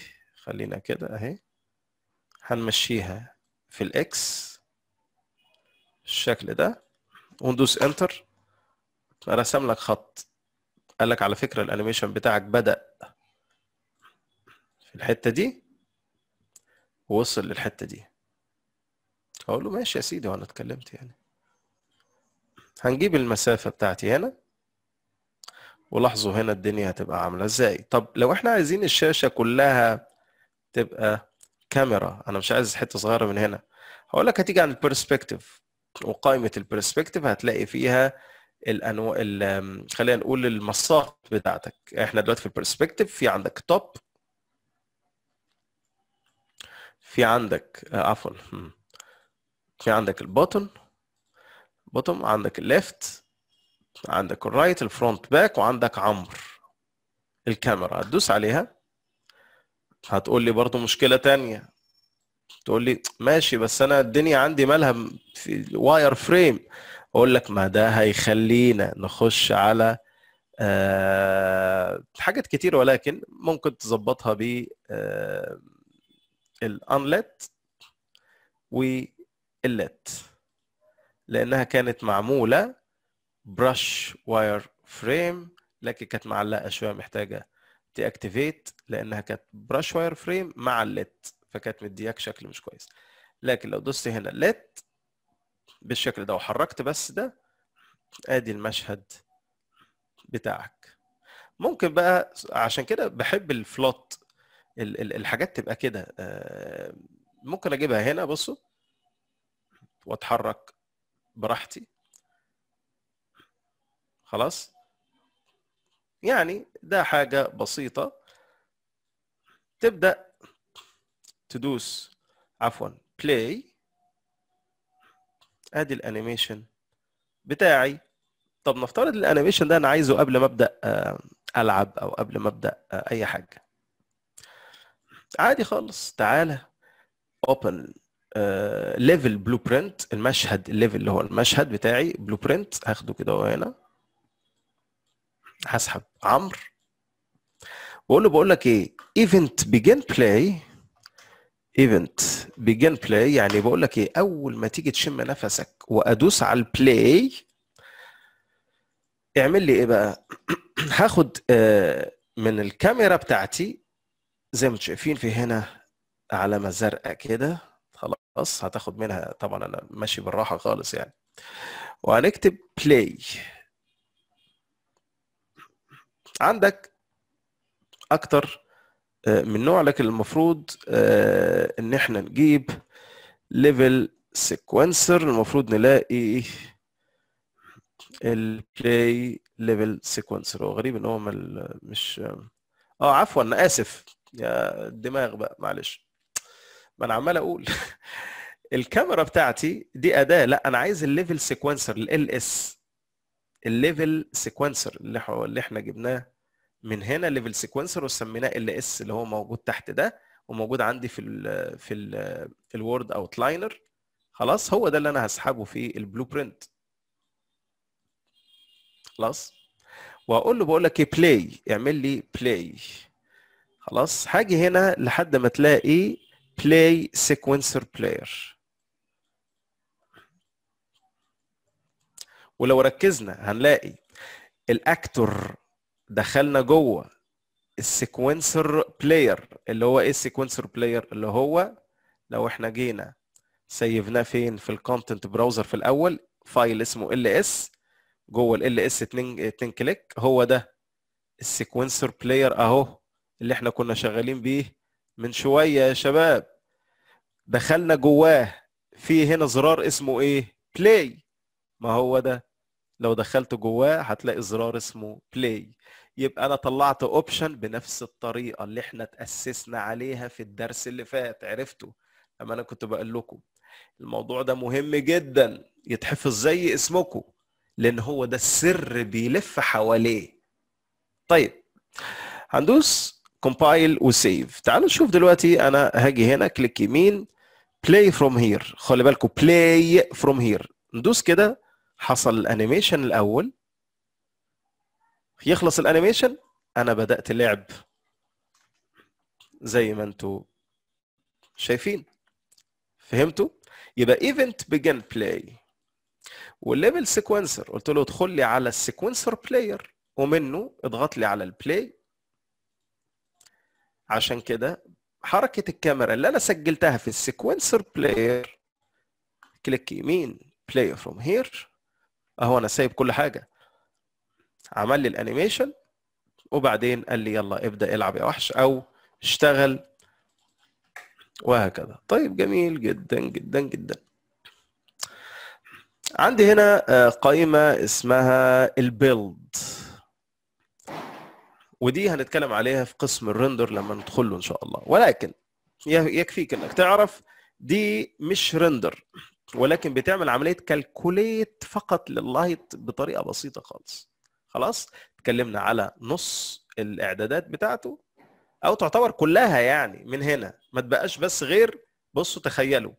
خلينا كده اهي هنمشيها في الاكس بالشكل ده وندوس انتر رسم لك خط قال لك على فكره الانيميشن بتاعك بدا في الحته دي ووصل للحته دي اقول له ماشي يا سيدي وانا اتكلمت يعني هنجيب المسافه بتاعتي هنا ولاحظوا هنا الدنيا هتبقى عامله ازاي طب لو احنا عايزين الشاشه كلها تبقى كاميرا انا مش عايز حته صغيره من هنا هقول لك هتيجي عن البرسبكتيف وقائمه البرسبكتيف هتلاقي فيها الانواع ال... خلينا نقول المساق بتاعتك احنا دلوقتي في البرسبكتيف في عندك توب في عندك آه، عفوا في عندك البوتن بوتم عندك الليفت عندك الرايت الفرونت باك وعندك عمر الكاميرا هتدوس عليها هتقول لي برضو مشكلة تانية تقول لي ماشي بس انا الدنيا عندي مالها في واير فريم اقول لك ما ده هيخلينا نخش على آه، حاجات كتير ولكن ممكن تظبطها ب آه، الانلت واللت لانها كانت معموله برش واير فريم لكن كانت معلقه شويه محتاجه تاكتيفيت لانها كانت برش واير فريم مع اللت فكانت مدياك شكل مش كويس لكن لو دوست هنا لت بالشكل ده وحركت بس ده ادي المشهد بتاعك ممكن بقى عشان كده بحب الفلوت الحاجات تبقى كده آه، ممكن اجيبها هنا بصوا واتحرك براحتي خلاص يعني ده حاجة بسيطة تبدأ تدوس عفوا بلاي ادي الانيميشن بتاعي طب نفترض الانيميشن ده انا عايزه قبل ما ابدا آه، العب او قبل ما ابدا آه، اي حاجه عادي خالص تعالى اوبن ليفل بلو برنت المشهد الليفل اللي هو المشهد بتاعي بلو برنت هاخده كده هنا هسحب عمرو واقول له بقول لك ايه ايفنت بيجن بلاي ايفنت بيجن بلاي يعني بقول لك ايه اول ما تيجي تشم نفسك وادوس على البلاي اعمل لي ايه بقى هاخد آه، من الكاميرا بتاعتي زي ما انتم شايفين في هنا علامه زرقاء كده خلاص هتاخد منها طبعا انا ماشي بالراحه خالص يعني وهنكتب بلاي عندك اكتر آه، من نوع لكن المفروض آه، ان احنا نجيب ليفل سيكونسر المفروض نلاقي البلاي ليفل سيكونسر هو غريب ان هو مش اه عفوا انا اسف يا الدماغ بقى معلش ما انا عمال اقول الكاميرا بتاعتي دي اداه لا انا عايز الليفل سيكونسر ال اس الليفل سيكونسر اللي احنا جبناه من هنا ليفل سيكونسر وسميناه ال اس اللي هو موجود تحت ده وموجود عندي في الـ في في الوورد اوتلاينر خلاص هو ده اللي انا هسحبه في البلو برنت خلاص واقول له بقول لك ايه بلاي اعمل لي بلاي خلاص هاجي هنا لحد ما تلاقي بلاي سيكونسر بلاير ولو ركزنا هنلاقي الاكتور دخلنا جوه السيكونسر بلاير اللي هو ايه السيكونسر بلاير اللي هو لو احنا جينا سيفناه فين في الكونتنت براوزر في الاول فايل اسمه ال اس جوه ال اس 2 2 كليك هو ده السيكونسر بلاير اهو اللي احنا كنا شغالين بيه من شويه يا شباب دخلنا جواه في هنا زرار اسمه ايه بلاي ما هو ده لو دخلت جواه هتلاقي زرار اسمه بلاي يبقى انا طلعت اوبشن بنفس الطريقه اللي احنا تاسسنا عليها في الدرس اللي فات عرفته لما انا كنت بقول لكم الموضوع ده مهم جدا يتحفظ زي اسمكم لان هو ده السر بيلف حواليه طيب هندوس كومبايل وسيف تعالوا نشوف دلوقتي انا هاجي هنا كليك يمين بلاي فروم هير خلي بالكم بلاي فروم هير ندوس كده حصل الانيميشن الاول يخلص الانيميشن انا بدات لعب زي ما انتم شايفين فهمتوا يبقى ايفنت بيجن بلاي والليفل سيكونسر قلت له ادخل لي على السيكونسر بلاير ومنه اضغط لي على البلاي عشان كده حركه الكاميرا اللي انا سجلتها في السيكونسر بلاير كليك يمين بلاي فروم هير اهو انا سايب كل حاجه عمل لي الانيميشن وبعدين قال لي يلا ابدا العب يا وحش او اشتغل وهكذا طيب جميل جدا جدا جدا عندي هنا آه، قائمة اسمها البيلد ودي هنتكلم عليها في قسم الرندر لما ندخله ان شاء الله ولكن يكفيك انك تعرف دي مش رندر ولكن بتعمل عمليه كالكوليت فقط لللايت بطريقه بسيطه خالص خلاص اتكلمنا على نص الاعدادات بتاعته او تعتبر كلها يعني من هنا ما تبقاش بس غير بصوا تخيلوا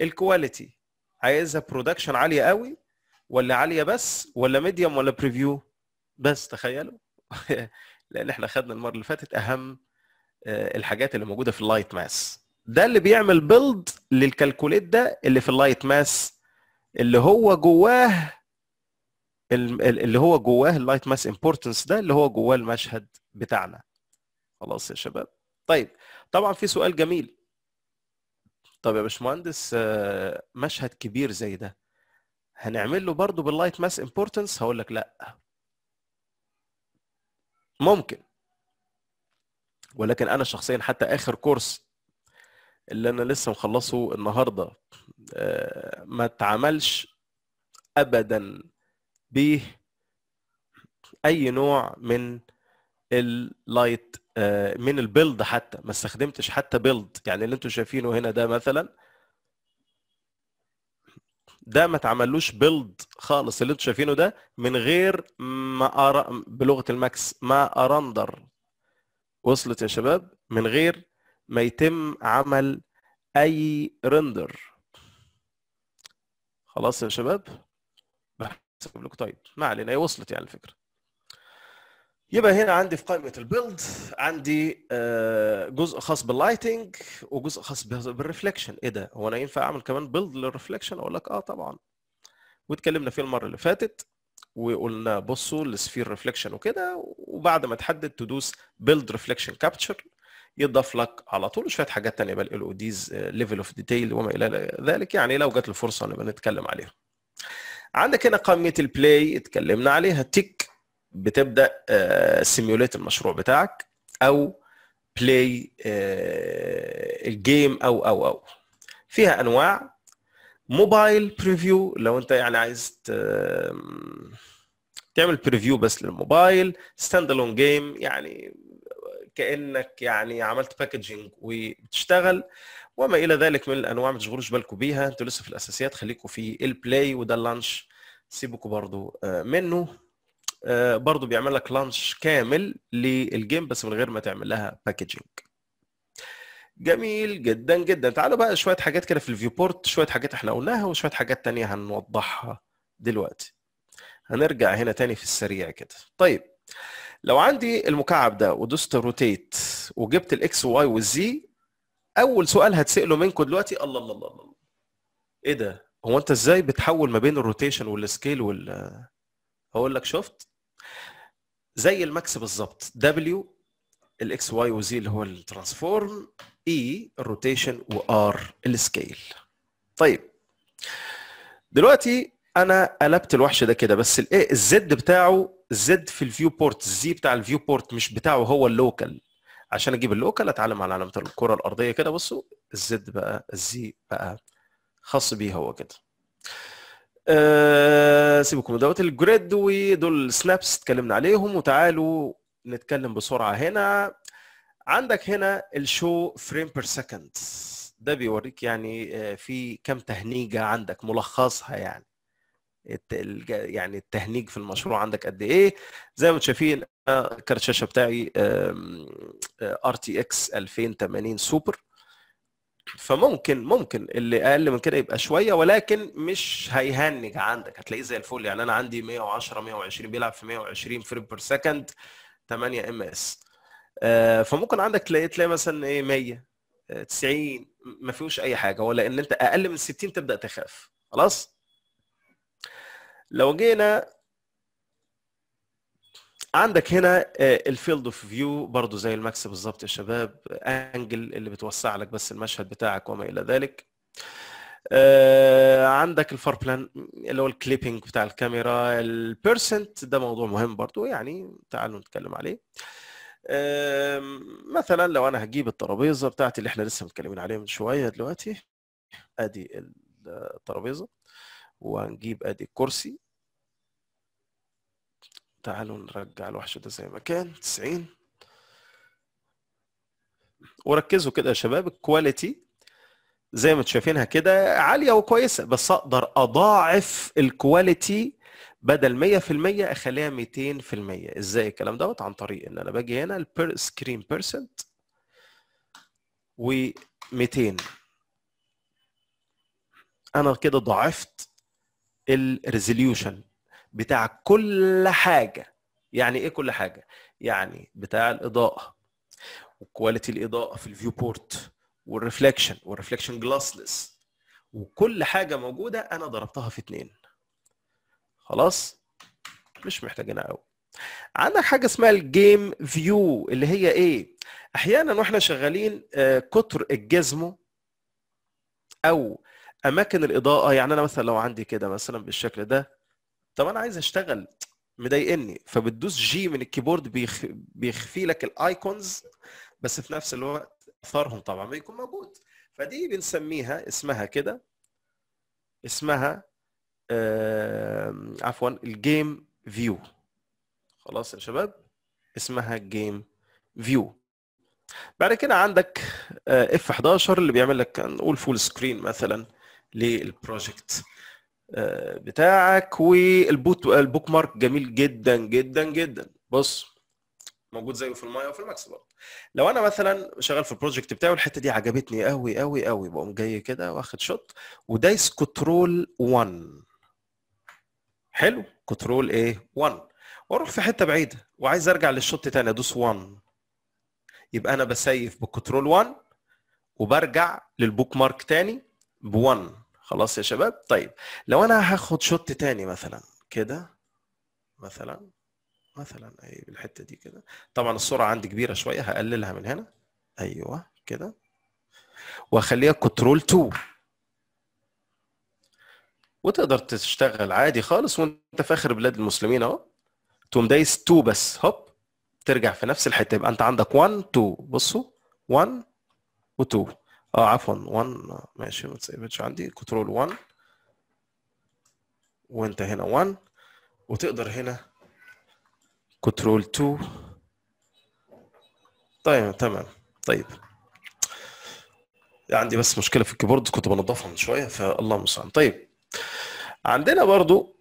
الكواليتي عايزها برودكشن عاليه قوي ولا عاليه بس ولا ميديوم ولا بريفيو بس تخيلوا لان احنا خدنا المره اللي فاتت اهم آه، الحاجات اللي موجوده في اللايت ماس ده اللي بيعمل بيلد للكالكوليت ده اللي في اللايت ماس اللي هو جواه اللي هو جواه اللايت ماس امبورتنس ده اللي هو جواه المشهد بتاعنا خلاص يا شباب طيب طبعا في سؤال جميل طب يا باشمهندس آه، مشهد كبير زي ده هنعمل له برضه باللايت ماس امبورتنس هقول لك لا ممكن ولكن انا شخصيا حتى اخر كورس اللي انا لسه مخلصه النهارده آه، ما اتعملش ابدا به اي نوع من اللايت آه، من البيلد حتى ما استخدمتش حتى بيلد يعني اللي انتم شايفينه هنا ده مثلا ده ما اتعملوش بيلد خالص اللي انتم شايفينه ده من غير ما أر... بلغه الماكس ما ارندر وصلت يا شباب من غير ما يتم عمل اي رندر خلاص يا شباب بحسب لكم طيب ما علينا هي وصلت يعني الفكره يبقى هنا عندي في قائمه البيلد عندي آه، جزء خاص باللايتنج وجزء خاص بالريفلكشن ايه ده هو انا ينفع اعمل كمان بيلد للريفلكشن اقول لك اه طبعا واتكلمنا فيه المره اللي فاتت وقلنا بصوا للسفير ريفلكشن وكده وبعد ما تحدد تدوس بيلد ريفلكشن كابتشر يضاف لك على طول شويه حاجات ثانيه بقى ال او ديز ليفل اوف ديتيل وما الى ذلك يعني لو جت الفرصه نبقى نتكلم عليها عندك هنا قائمه البلاي اتكلمنا عليها تيك بتبدا سيميوليت آه، المشروع بتاعك او بلاي الجيم آه، او او او فيها انواع موبايل بريفيو لو انت يعني عايز تعمل بريفيو بس للموبايل ستاند الون جيم يعني كانك يعني عملت باكجينج وبتشتغل وما الى ذلك من الانواع ما تشغلوش بالكم بيها انتوا لسه في الاساسيات خليكم في البلاي وده اللانش سيبكم برضو آه، منه آه، برضو بيعمل لك لانش كامل للجيم بس من غير ما تعمل لها باكجينج جميل جدا جدا تعالوا بقى شويه حاجات كده في الفيو بورت شويه حاجات احنا قلناها وشويه حاجات تانية هنوضحها دلوقتي هنرجع هنا تاني في السريع كده طيب لو عندي المكعب ده ودوست روتيت وجبت الاكس واي والزي اول سؤال هتساله منكم دلوقتي الله الله الله الله ايه ده هو انت ازاي بتحول ما بين الروتيشن والسكيل وال هقول لك شفت زي الماكس بالظبط دبليو الاكس واي وزي اللي هو الترانسفورم اي e، الروتيشن وار السكيل طيب دلوقتي انا قلبت الوحش ده كده بس الايه الزد بتاعه زد في الفيو بورت الزي بتاع الفيو بورت مش بتاعه هو اللوكال عشان اجيب اللوكال اتعلم على علامه الكره الارضيه كده بصوا الزد بقى الزي بقى خاص بيه هو كده أه سيبكم من دوت الجريد ودول السنابس اتكلمنا عليهم وتعالوا نتكلم بسرعه هنا عندك هنا الشو فريم بير سكند ده بيوريك يعني آه، في كم تهنيجه عندك ملخصها يعني يعني التهنيج في المشروع عندك قد ايه زي ما شايفين كارت الشاشه بتاعي ار تي اكس 2080 سوبر فممكن ممكن اللي اقل من كده يبقى شويه ولكن مش هيهنج عندك هتلاقيه زي الفل يعني انا عندي 110 120 بيلعب في 120 فريم بير سكند 8 ام اس فممكن عندك تلاقي تلاقي مثلا ايه 100 90 ما فيهوش اي حاجه ولا ان انت اقل من 60 تبدا تخاف خلاص لو جينا عندك هنا الفيلد اوف فيو برضو زي الماكس بالظبط يا شباب انجل اللي بتوسع لك بس المشهد بتاعك وما الى ذلك آه، عندك الفار بلان اللي هو الكليبنج بتاع الكاميرا البيرسنت ده موضوع مهم برضو يعني تعالوا نتكلم عليه مثلا لو انا هجيب الترابيزه بتاعتي اللي احنا لسه متكلمين عليها من شويه دلوقتي ادي آه، الترابيزه وهنجيب ادي الكرسي تعالوا نرجع الوحش ده زي ما كان 90 وركزوا كده يا شباب الكواليتي زي ما انتم شايفينها كده عاليه وكويسه بس اقدر اضاعف الكواليتي بدل 100% اخليها 200% ازاي الكلام دوت عن طريق ان انا باجي هنا البير سكرين بيرسنت و 200 انا كده ضاعفت الريزوليوشن بتاع كل حاجه يعني ايه كل حاجه يعني بتاع الاضاءه وكواليتي الاضاءه في الفيو بورت والريفلكشن والريفلكشن جلاسلس وكل حاجه موجوده انا ضربتها في اتنين خلاص مش محتاجينها قوي عندك حاجه اسمها الجيم فيو اللي هي ايه احيانا واحنا شغالين آه، كتر الجزمه او اماكن الاضاءه يعني انا مثلا لو عندي كده مثلا بالشكل ده طب انا عايز اشتغل مضايقني فبتدوس جي من الكيبورد بيخ... بيخفي لك الايكونز بس في نفس الوقت اثارهم طبعا بيكون موجود فدي بنسميها اسمها كده اسمها آه... عفوا الجيم فيو خلاص يا شباب اسمها جيم فيو بعد كده عندك اف آه، 11 اللي بيعمل لك نقول فول سكرين مثلا للبروجكت آه، بتاعك والبوت البوك مارك جميل جدا جدا جدا بص موجود زيه في المايه وفي الماكس برضه لو انا مثلا شغال في البروجكت بتاعي والحته دي عجبتني قوي قوي قوي بقوم جاي كده واخد شوت ودايس كنترول 1 حلو كنترول ايه 1 واروح في حته بعيده وعايز ارجع للشوت تاني ادوس 1 يبقى انا بسيف بكنترول 1 وبرجع للبوك مارك تاني ب 1 خلاص يا شباب طيب لو انا هاخد شوت تاني مثلا كده مثلا مثلا اي بالحته دي كده طبعا السرعه عندي كبيره شويه هقللها من هنا ايوه كده واخليها كنترول 2 وتقدر تشتغل عادي خالص وانت في اخر بلاد المسلمين اهو تقوم دايس 2 بس هوب ترجع في نفس الحته يبقى انت عندك 1 2 بصوا 1 و2 اه عفوا 1 ماشي ما تسيبتش عندي كنترول 1 وانت هنا 1 وتقدر هنا كنترول 2 طيب تمام طيب عندي بس مشكله في الكيبورد كنت بنضفها من شويه فالله المستعان طيب عندنا برضو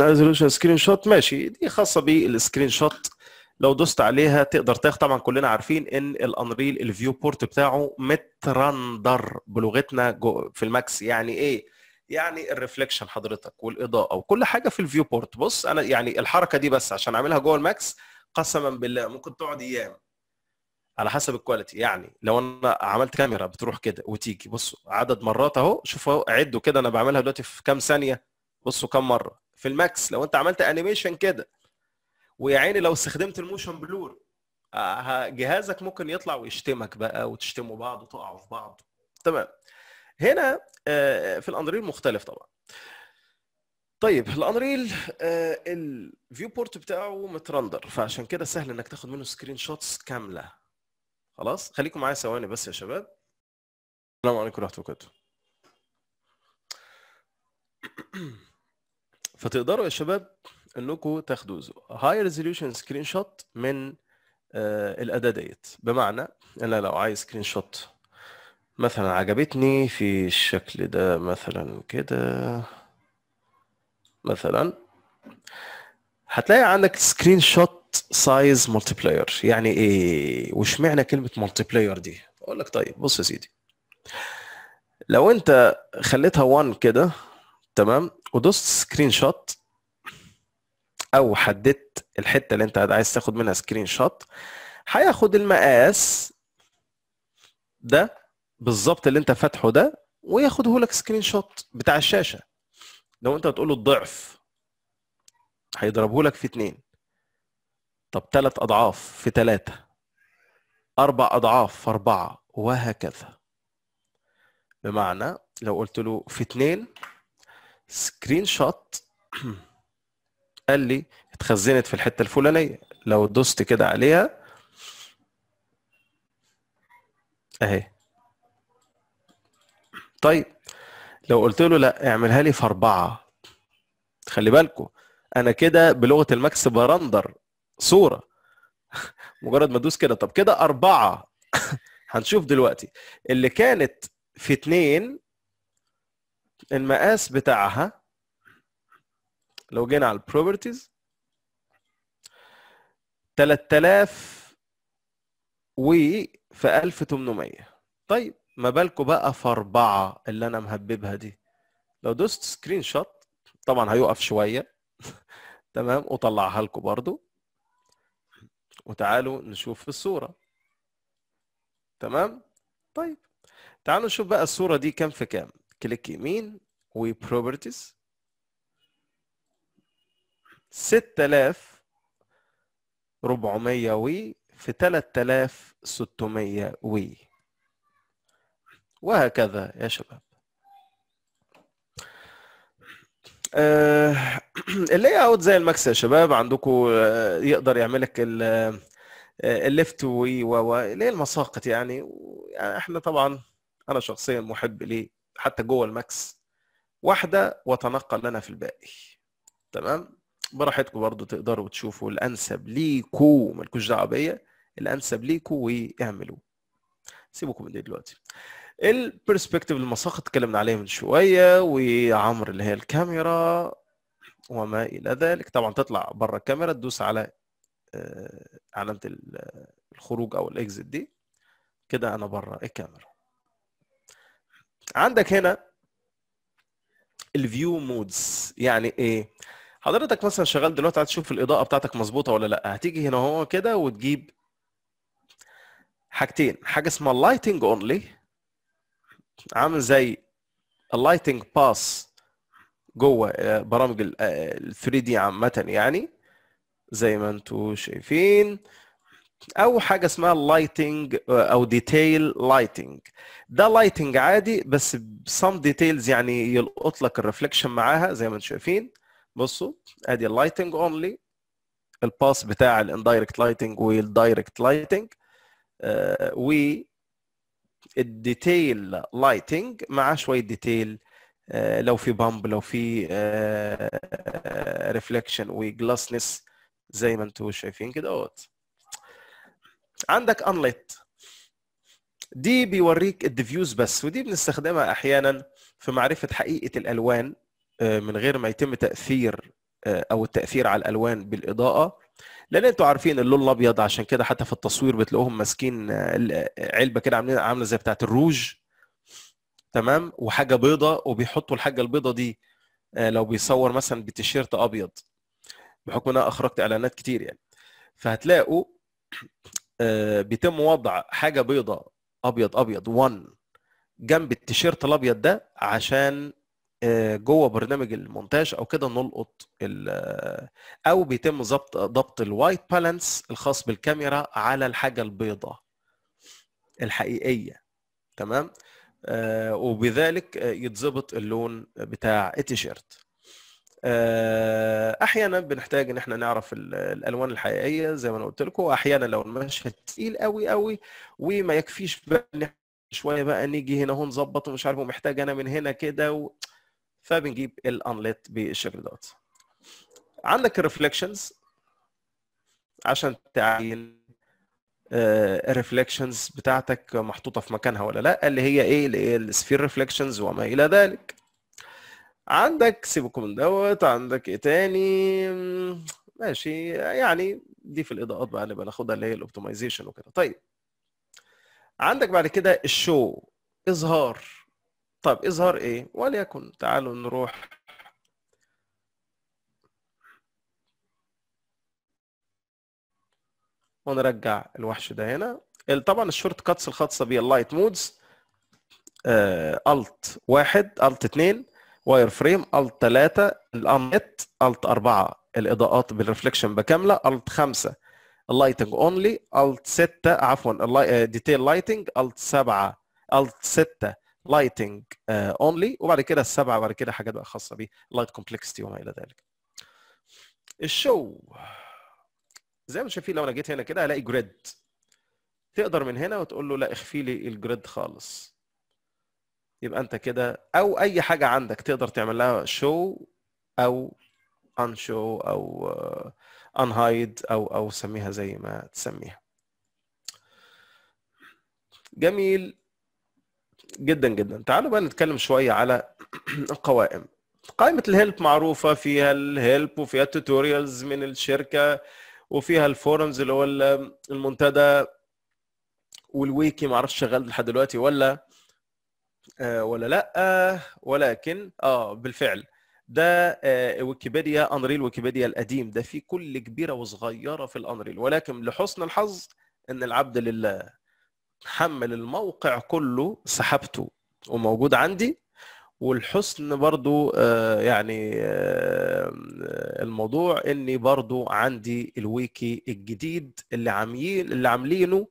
عايز سكرين شوت ماشي دي خاصه بالسكرين شوت لو دوست عليها تقدر تاخد طبعا كلنا عارفين ان الانريل الفيو بورت بتاعه مترندر بلغتنا في الماكس يعني ايه يعني الريفلكشن حضرتك والاضاءه وكل حاجه في الفيو بورت بص انا يعني الحركه دي بس عشان اعملها جوه الماكس قسما بالله ممكن تقعد ايام على حسب الكواليتي يعني لو انا عملت كاميرا بتروح كده وتيجي بصوا عدد مرات اهو شوفوا اهو عدوا كده انا بعملها دلوقتي في كام ثانيه بصوا كام مره في الماكس لو انت عملت انيميشن كده ويا عيني لو استخدمت الموشن بلور آه، جهازك ممكن يطلع ويشتمك بقى وتشتموا بعض وتقعوا في بعض تمام هنا آه، في الانريل مختلف طبعا طيب الانريل آه، الفيو بورت بتاعه مترندر فعشان كده سهل انك تاخد منه سكرين شوتس كامله خلاص خليكم معايا ثواني بس يا شباب السلام عليكم ورحمه الله وبركاته فتقدروا يا شباب انكم تاخدوا هاي ريزوليوشن سكرين شوت من آه، الاداه ديت بمعنى انا لو عايز سكرين شوت مثلا عجبتني في الشكل ده مثلا كده مثلا هتلاقي عندك سكرين شوت سايز مالتي بلاير يعني ايه واشمعنى كلمه مالتي بلاير دي اقول لك طيب بص يا سيدي لو انت خليتها 1 كده تمام ودوست سكرين شوت او حددت الحته اللي انت عايز تاخد منها سكرين شوت هياخد المقاس ده بالظبط اللي انت فاتحه ده وياخده لك سكرين شوت بتاع الشاشه لو انت هتقول له الضعف هيضربه لك في اتنين طب تلات اضعاف في تلاته اربع اضعاف في اربعه وهكذا بمعنى لو قلت له في اتنين سكرين شوت قال لي اتخزنت في الحته الفلانيه لو دوست كده عليها اهي طيب لو قلت له لا اعملها لي في اربعه خلي بالكم انا كده بلغه الماكس برندر صوره مجرد ما ادوس كده طب كده اربعه هنشوف دلوقتي اللي كانت في اتنين المقاس بتاعها لو جينا على البروبرتيز 3000 و في 1800 طيب ما بالكم بقى في أربعة اللي أنا مهببها دي لو دوست سكرين شوت طبعا هيقف شوية تمام وطلعها لكم برضو وتعالوا نشوف الصورة تمام طيب تعالوا نشوف بقى الصورة دي كام في كام كليك يمين وبروبرتيز 6400 وي في 3600 وي وهكذا يا شباب آه، اللي اوت زي الماكس يا شباب عندكم آه، يقدر يعمل لك الليفت آه، وي و اللي المساقط يعني يعني احنا طبعا انا شخصيا محب ليه حتى جوه الماكس واحده وتنقل لنا في الباقي تمام براحتكم برضو تقدروا تشوفوا الانسب ليكو مالكوش دعوه بيا الانسب ليكو واعملوه سيبكم من دي دلوقتي البرسبكتيف المساقط اتكلمنا عليه من شويه وعمر اللي هي الكاميرا وما الى ذلك طبعا تطلع بره الكاميرا تدوس على آه، علامه الخروج او الاكزيت دي كده انا بره الكاميرا عندك هنا الفيو مودز يعني ايه حضرتك مثلا شغال دلوقتي عايز تشوف الاضاءه بتاعتك مظبوطه ولا لا هتيجي هنا هو كده وتجيب حاجتين حاجه اسمها لايتنج اونلي عامل زي اللايتنج باس جوه آه، برامج ال 3 آه، دي عامه يعني زي ما انتوا شايفين او حاجه اسمها لايتنج آه، او ديتيل لايتنج ده لايتنج عادي بس بسم ديتيلز يعني يلقط لك الرفلكشن معاها زي ما انتم شايفين بصوا ادي اللايتنج اونلي الباس بتاع الاندايركت لايتنج والدايركت لايتنج و الديتيل لايتنج مع شويه ديتيل آه، لو في بامب لو في ريفليكشن آه، وجلاسنس زي ما انتم شايفين كده اهوت عندك انليت دي بيوريك الديفيوز بس ودي بنستخدمها احيانا في معرفه حقيقه الالوان من غير ما يتم تاثير آه، او التاثير على الالوان بالاضاءه لان انتوا عارفين اللون الابيض عشان كده حتى في التصوير بتلاقوهم ماسكين آه، آه، علبه كده عاملين عامله زي بتاعه الروج تمام وحاجه بيضه وبيحطوا الحاجه البيضه دي لو بيصور مثلا بتيشيرت ابيض بحكم ان انا اخرجت اعلانات كتير يعني فهتلاقوا بيتم وضع حاجه بيضه ابيض ابيض 1 جنب التيشيرت الابيض ده عشان آه، جوه برنامج المونتاج او كده نلقط آه، او بيتم ضبط ضبط الوايت بالانس الخاص بالكاميرا على الحاجه البيضاء الحقيقيه تمام آه، وبذلك يتظبط اللون بتاع التيشيرت احيانا بنحتاج ان احنا نعرف الالوان الحقيقيه زي ما انا قلت لكم واحيانا لو المشهد تقيل قوي قوي وما يكفيش بقى شويه بقى نيجي هنا هو نظبط ومش عارف ومحتاج انا من هنا كده و... فبنجيب الانلت بالشكل دوت عندك الريفلكشنز عشان تعين الريفلكشنز آه، بتاعتك محطوطه في مكانها ولا لا اللي هي ايه اللي هي السفير ريفلكشنز وما الى ذلك عندك سيبكم من دوت عندك ايه تاني ماشي يعني دي في الاضاءات بقى اللي بناخدها اللي هي الاوبتمايزيشن وكده طيب عندك بعد كده الشو اظهار طب إظهار إيه؟ وليكن تعالوا نروح ونرجع الوحش ده هنا طبعا الشورت كاتس الخاصة باللايت مودز الت واحد الت اثنين واير فريم الت ثلاثه الانت الت أربعة الإضاءات بالرفليكشن بكاملة الت خمسة اللايتنج اونلي الت ستة عفوا ديتيل لايتنج الت سبعة الت ستة لايتنج اونلي uh, وبعد كده السبعه وبعد كده حاجات بقى خاصه بيه لايت كومبلكستي وما الى ذلك الشو زي ما شايفين لو انا جيت هنا كده هلاقي جريد تقدر من هنا وتقول له لا اخفي لي الجريد خالص يبقى انت كده او اي حاجه عندك تقدر تعمل لها شو او ان شو او ان uh، هايد او او سميها زي ما تسميها جميل جدا جدا تعالوا بقى نتكلم شويه على القوائم قائمه الهيلب معروفه فيها الهيلب وفيها التوتوريالز من الشركه وفيها الفورمز اللي هو المنتدى والويكي معرفش شغال لحد دلوقتي ولا آه ولا لا آه ولكن اه بالفعل ده آه ويكيبيديا انريل ويكيبيديا القديم ده فيه كل كبيره وصغيره في الانريل ولكن لحسن الحظ ان العبد لله حمل الموقع كله سحبته وموجود عندي والحسن برضو آه، يعني آه، الموضوع اني برضو عندي الويكي الجديد اللي عاملين اللي عاملينه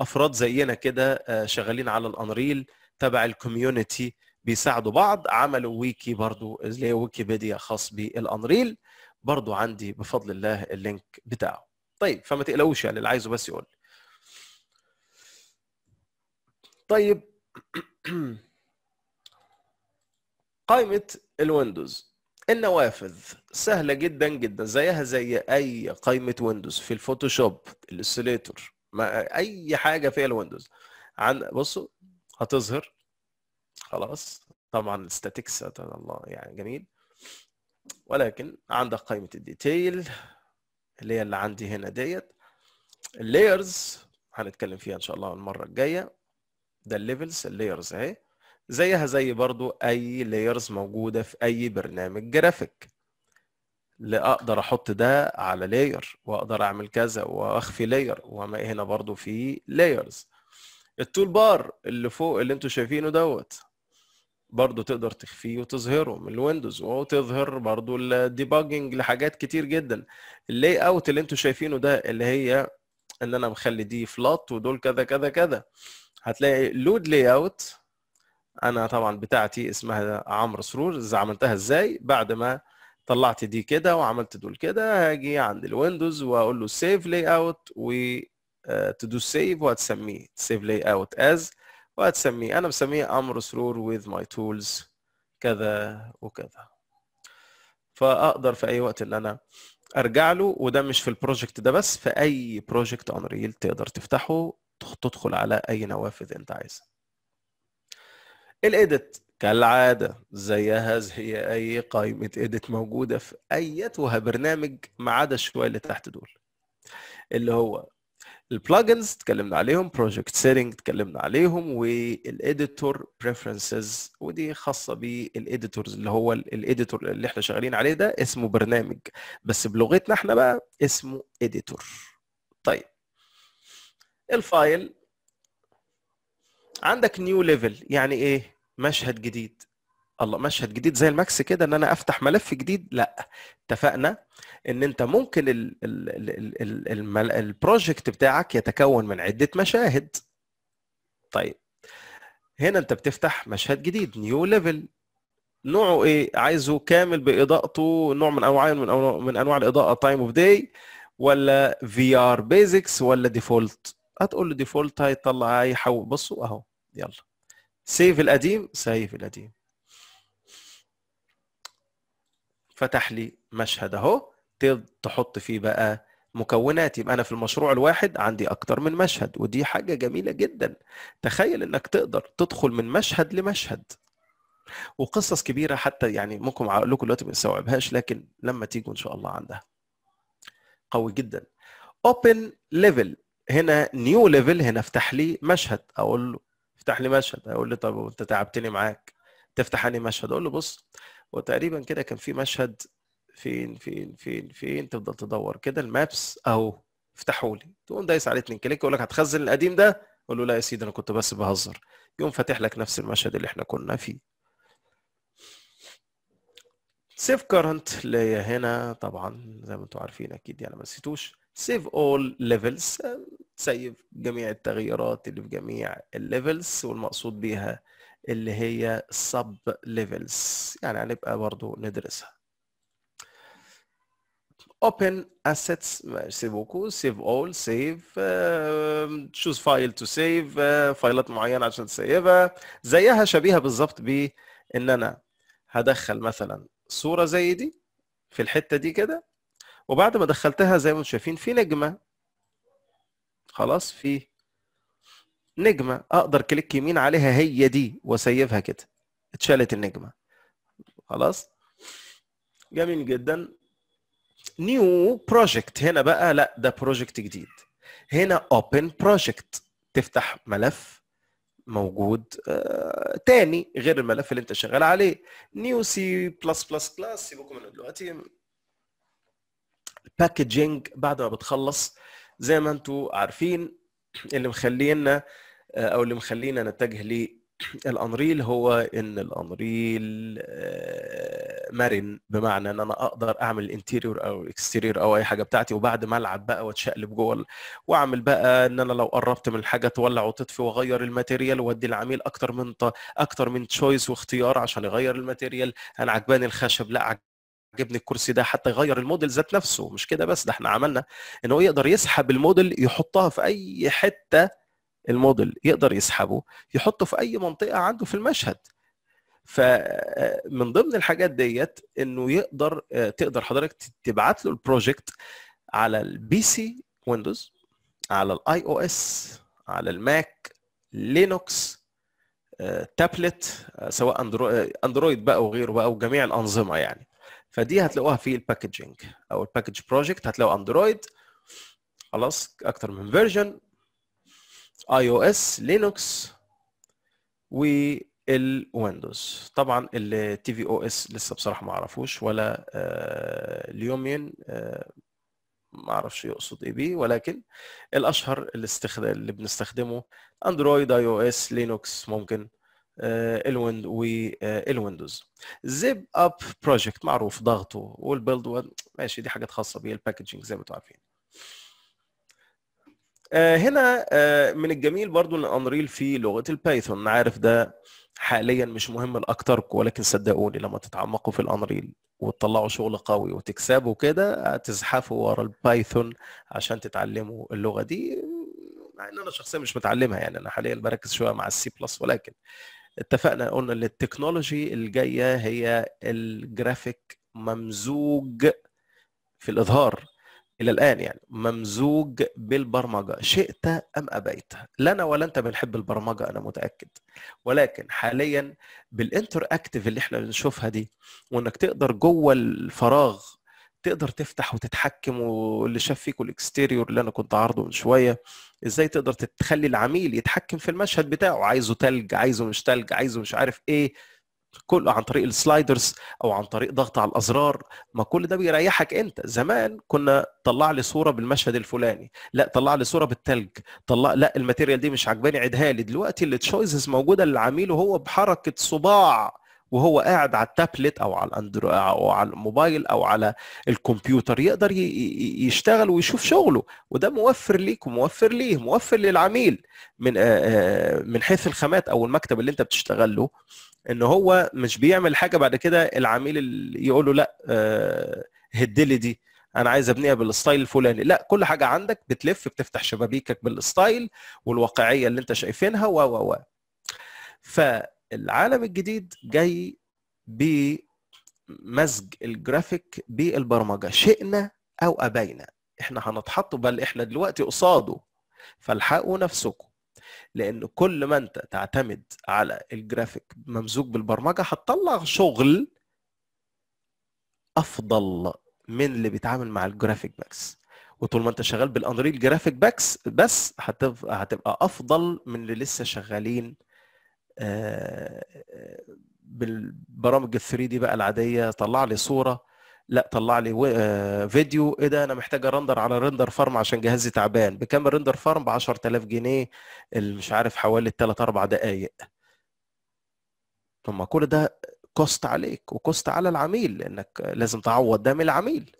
افراد زينا كده آه، شغالين على الانريل تبع الكوميونتي بيساعدوا بعض عملوا ويكي برضو اللي هي ويكيبيديا خاص بالانريل برضو عندي بفضل الله اللينك بتاعه طيب فما تقلقوش يعني اللي عايزه بس يقول طيب قائمة الويندوز النوافذ سهلة جدا جدا زيها زي أي قائمة ويندوز في الفوتوشوب الإلستريتور أي حاجة فيها الويندوز عن بصوا هتظهر خلاص طبعا الستاتيكس الله يعني جميل ولكن عندك قائمة الديتيل اللي هي اللي عندي هنا ديت اللايرز هنتكلم فيها ان شاء الله المرة الجاية ده الليفلز اللايرز اهي زيها زي برضو اي لايرز موجوده في اي برنامج جرافيك لا اقدر احط ده على لاير واقدر اعمل كذا واخفي لاير وما هنا برضو في لايرز التول بار اللي فوق اللي انتم شايفينه دوت برضو تقدر تخفيه وتظهره من الويندوز وتظهر برضو الديباجنج لحاجات كتير جدا اللاي اوت اللي انتم شايفينه ده اللي هي ان انا مخلي دي فلات ودول كذا كذا كذا هتلاقي لود لاي اوت انا طبعا بتاعتي اسمها عمرو سرور إذا عملتها ازاي بعد ما طلعت دي كده وعملت دول كده هاجي عند الويندوز واقول له سيف لاي اوت و تو دو سيف وهتسميه سيف لاي اوت از وهتسميه انا مسميه عمرو سرور وذ ماي تولز كذا وكذا فاقدر في اي وقت ان انا ارجع له وده مش في البروجكت ده بس في اي بروجكت انريل تقدر تفتحه تدخل على اي نوافذ انت عايزها الايديت كالعادة زيها زي أي قائمة إيديت موجودة في أيتها برنامج ما عدا شوية اللي تحت دول اللي هو البلجنز اتكلمنا عليهم بروجكت سيتنج اتكلمنا عليهم والإديتور بريفرنسز ودي خاصة بالإديتورز اللي هو الإديتور اللي احنا شغالين عليه ده اسمه برنامج بس بلغتنا احنا بقى اسمه إديتور طيب الفايل عندك نيو ليفل يعني ايه مشهد جديد الله مشهد جديد زي الماكس كده ان انا افتح ملف جديد لا اتفقنا ان انت ممكن البروجكت بتاعك يتكون من عده مشاهد طيب هنا انت بتفتح مشهد جديد نيو ليفل نوعه ايه عايزه كامل باضاءته نوع من انواع من انواع الاضاءه تايم اوف داي ولا في ار بيزكس ولا ديفولت هتقول له ديفولت هيطلع حو بصوا اهو يلا سيف القديم سيف القديم فتح لي مشهد اهو تحط فيه بقى مكونات يبقى انا في المشروع الواحد عندي اكتر من مشهد ودي حاجه جميله جدا تخيل انك تقدر تدخل من مشهد لمشهد وقصص كبيره حتى يعني ممكن اقول لكم دلوقتي ما نستوعبهاش لكن لما تيجوا ان شاء الله عندها قوي جدا اوبن ليفل هنا نيو ليفل هنا افتح لي مشهد اقول له افتح لي مشهد اقول لي طب انت تعبتني معاك تفتح لي مشهد اقول له بص وتقريبا كده كان في مشهد فين فين فين فين تفضل تدور كده المابس اهو افتحوا لي تقوم دايس عليه اتنين كليك يقول لك هتخزن القديم ده اقول له لا يا سيدي انا كنت بس بهزر يقوم فاتح لك نفس المشهد اللي احنا كنا فيه سيف كارنت اللي هي هنا طبعا زي ما انتم عارفين اكيد يعني ما نسيتوش سيف اول ليفلز تسيف جميع التغييرات اللي في جميع الليفلز والمقصود بيها اللي هي سب ليفلز يعني هنبقى برضو ندرسها open assets سيبوكو سيف اول سيف تشوز فايل تو سيف فايلات معينه عشان تسيبها زيها شبيهه بالظبط بان انا هدخل مثلا صوره زي دي في الحته دي كده وبعد ما دخلتها زي ما انتم شايفين في نجمه خلاص في نجمه اقدر كليك يمين عليها هي دي واسيبها كده اتشالت النجمه خلاص جميل جدا نيو بروجكت هنا بقى لا ده بروجكت جديد هنا اوبن بروجكت تفتح ملف موجود آه تاني غير الملف اللي انت شغال عليه نيو سي بلس بلس كلاس سيبكم من دلوقتي الباكجينج بعد ما بتخلص زي ما انتم عارفين اللي مخلينا آه، او اللي مخلينا نتجه للانريل هو ان الانريل آه، مرن بمعنى ان انا اقدر اعمل الانتيريور او الاكستيريور او اي حاجه بتاعتي وبعد ما العب بقى واتشقلب جوه واعمل بقى ان انا لو قربت من الحاجه تولع وتطفي واغير الماتيريال وادي العميل اكتر من اكتر من تشويس واختيار عشان يغير الماتيريال انا عجباني الخشب لا عجبني الكرسي ده حتى يغير الموديل ذات نفسه مش كده بس ده احنا عملنا ان هو يقدر يسحب الموديل يحطها في اي حته الموديل يقدر يسحبه يحطه في اي منطقه عنده في المشهد فمن آه، ضمن الحاجات ديت انه يقدر آه، تقدر حضرتك تبعت له البروجكت على البي سي ويندوز على الاي او اس على الماك لينوكس تابلت سواء اندرويد آه، بقى وغيره بقى وجميع الانظمه يعني فدي هتلاقوها في الباكجينج او الباكج بروجكت هتلاقوا اندرويد خلاص اكتر من فيرجن اي او اس لينكس والويندوز طبعا التي في او اس لسه بصراحه ما اعرفوش ولا آه، اليومين آه، ما اعرفش يقصد ايه بيه ولكن الاشهر اللي, اللي بنستخدمه اندرويد اي او اس لينكس ممكن آه، الويند والويندوز آه، زيب اب بروجكت معروف ضغطه والبيلد ماشي دي حاجات خاصه بيه الباكجينج زي ما انتم عارفين آه، هنا من الجميل برضو ان انريل في لغه البايثون عارف ده حاليا مش مهم لاكتركم ولكن صدقوني لما تتعمقوا في الانريل وتطلعوا شغل قوي وتكسبوا كده هتزحفوا ورا البايثون عشان تتعلموا اللغه دي مع ان انا شخصيا مش متعلمها يعني انا حاليا بركز شويه مع السي بلس ولكن اتفقنا قلنا ان التكنولوجي الجايه هي الجرافيك ممزوج في الاظهار الى الان يعني ممزوج بالبرمجه شئت ام ابيت لا انا ولا انت بنحب البرمجه انا متاكد ولكن حاليا بالانتر اكتف اللي احنا بنشوفها دي وانك تقدر جوه الفراغ تقدر تفتح وتتحكم واللي شاف فيكم الاكستيريور اللي انا كنت عارضه من شويه ازاي تقدر تخلي العميل يتحكم في المشهد بتاعه عايزه تلج عايزه مش تلج عايزه مش عارف ايه كله عن طريق السلايدرز او عن طريق ضغط على الازرار ما كل ده بيريحك انت زمان كنا طلع لي صوره بالمشهد الفلاني لا طلع لي صوره بالتلج طلع لا الماتيريال دي مش عجباني عيدها لي دلوقتي التشويسز موجوده للعميل وهو بحركه صباع وهو قاعد على التابلت او على الاندرو او على الموبايل او على الكمبيوتر يقدر يشتغل ويشوف شغله وده موفر ليك وموفر ليه موفر للعميل من من حيث الخامات او المكتب اللي انت بتشتغل له ان هو مش بيعمل حاجه بعد كده العميل اللي يقول له لا هد لي دي انا عايز ابنيها بالستايل الفلاني لا كل حاجه عندك بتلف بتفتح شبابيكك بالستايل والواقعيه اللي انت شايفينها و و و ف العالم الجديد جاي بمزج الجرافيك بالبرمجه شئنا او ابينا احنا هنتحط بل احنا دلوقتي قصاده فالحقوا نفسكم لان كل ما انت تعتمد على الجرافيك ممزوج بالبرمجه هتطلع شغل افضل من اللي بيتعامل مع الجرافيك باكس وطول ما انت شغال بالانريل جرافيك باكس بس هتبقى هتبقى افضل من اللي لسه شغالين آه، آه، بالبرامج ال 3 دي بقى العاديه طلع لي صوره لا طلع لي آه، فيديو ايه ده انا محتاج ارندر على رندر فارم عشان جهازي تعبان بكام الرندر فارم ب 10000 جنيه مش عارف حوالي 3 4 دقائق طب ما كل ده كوست عليك وكوست على العميل لانك لازم تعوض ده من العميل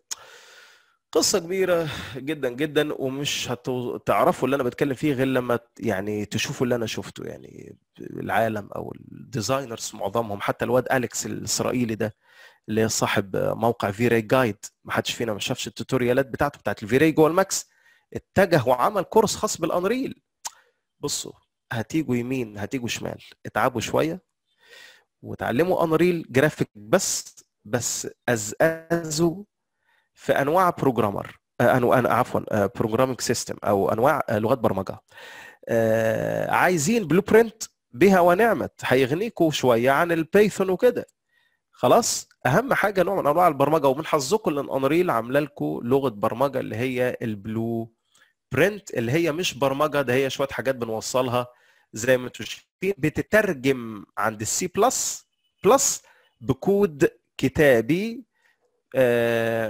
قصة كبيرة جدا جدا ومش هتعرفوا اللي أنا بتكلم فيه غير لما يعني تشوفوا اللي أنا شفته يعني العالم أو الديزاينرز معظمهم حتى الواد أليكس الإسرائيلي ده اللي صاحب موقع فيري جايد ما حدش فينا ما شافش التوتوريالات بتاعته بتاعت الفيري جوه الماكس اتجه وعمل كورس خاص بالأنريل بصوا هتيجوا يمين هتيجوا شمال اتعبوا شوية وتعلموا أنريل جرافيك بس بس أزأزوا في انواع بروجرامر آه، أنو... عفوا بروجرامينج آه، سيستم او انواع آه، لغات برمجه عايزين بلو برنت بها ونعمت هيغنيكوا شويه عن البايثون وكده خلاص اهم حاجه نوع من انواع البرمجه ومن حظكم ان انريل عامله لكم لغه برمجه اللي هي البلو برنت اللي هي مش برمجه ده هي شويه حاجات بنوصلها زي ما انتم شايفين بتترجم عند السي بلس بلس بكود كتابي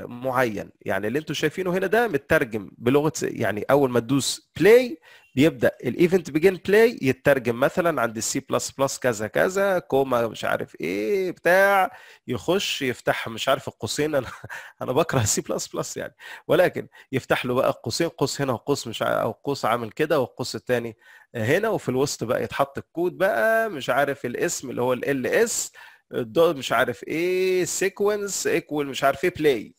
معين يعني اللي انتم شايفينه هنا ده مترجم بلغه يعني اول ما تدوس بلاي بيبدا الايفنت بيجن بلاي يترجم مثلا عند السي بلس بلس كذا كذا كوما مش عارف ايه بتاع يخش يفتح مش عارف القوسين انا انا بكره السي بلس بلس يعني ولكن يفتح له بقى قوسين قوس هنا وقوس مش او قوس عامل كده والقوس الثاني هنا وفي الوسط بقى يتحط الكود بقى مش عارف الاسم اللي هو ال اس دوت مش عارف ايه سيكونس ايكوال مش عارف ايه بلاي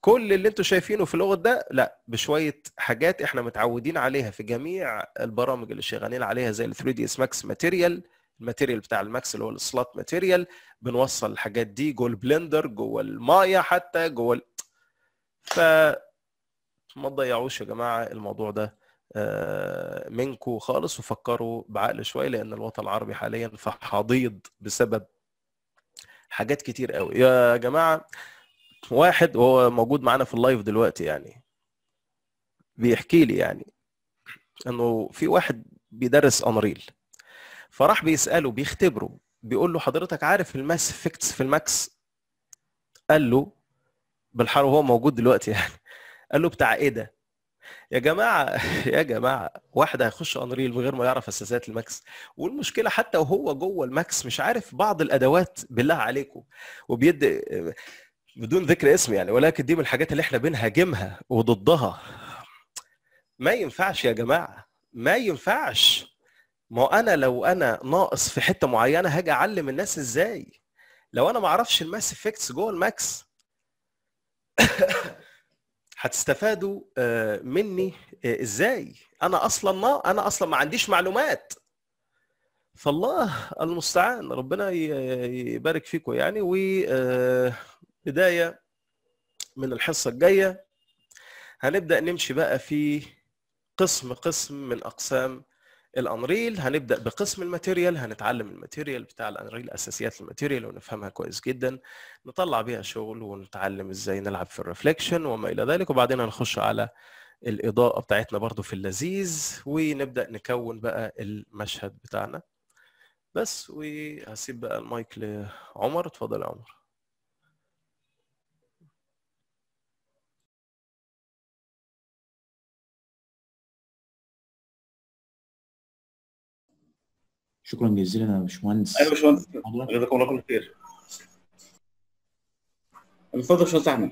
كل اللي انتم شايفينه في اللغه ده لا بشويه حاجات احنا متعودين عليها في جميع البرامج اللي شغالين عليها زي ال 3 دي اس ماكس ماتيريال الماتيريال بتاع الماكس اللي هو السلوت ماتيريال بنوصل الحاجات دي جوه البلندر جوه المايه حتى جوه ال... ف ما تضيعوش يا جماعه الموضوع ده آه، منكم خالص وفكروا بعقل شويه لان الوطن العربي حاليا في حضيض بسبب حاجات كتير قوي يا جماعه واحد وهو موجود معانا في اللايف دلوقتي يعني بيحكي لي يعني انه في واحد بيدرس انريل فراح بيساله بيختبره بيقول له حضرتك عارف الماس افكتس في الماكس قال له بالحر وهو موجود دلوقتي يعني قال له بتاع ايه ده يا جماعه يا جماعه واحد هيخش انريل من غير ما يعرف اساسات الماكس والمشكله حتى وهو جوه الماكس مش عارف بعض الادوات بالله عليكم وبيد بدون ذكر اسم يعني ولكن دي من الحاجات اللي احنا بنهاجمها وضدها ما ينفعش يا جماعه ما ينفعش ما انا لو انا ناقص في حته معينه هاجي اعلم الناس ازاي لو انا ما اعرفش الماس افكتس جوه الماكس هتستفادوا آه، مني آه، ازاي انا اصلا انا اصلا ما عنديش معلومات فالله المستعان ربنا يبارك فيكم يعني وبدايه آه، من الحصه الجايه هنبدا نمشي بقى في قسم قسم من اقسام الانريل هنبدا بقسم الماتيريال هنتعلم الماتيريال بتاع الانريل اساسيات الماتيريال ونفهمها كويس جدا نطلع بيها شغل ونتعلم ازاي نلعب في الريفليكشن وما الى ذلك وبعدين هنخش على الاضاءه بتاعتنا برضو في اللذيذ ونبدا نكون بقى المشهد بتاعنا بس وهسيب بقى المايك لعمر اتفضل يا عمر شكرا جزيلا يا باشمهندس ايوه يا باشمهندس جزاكم الله كل خير اتفضل يا باشمهندس احمد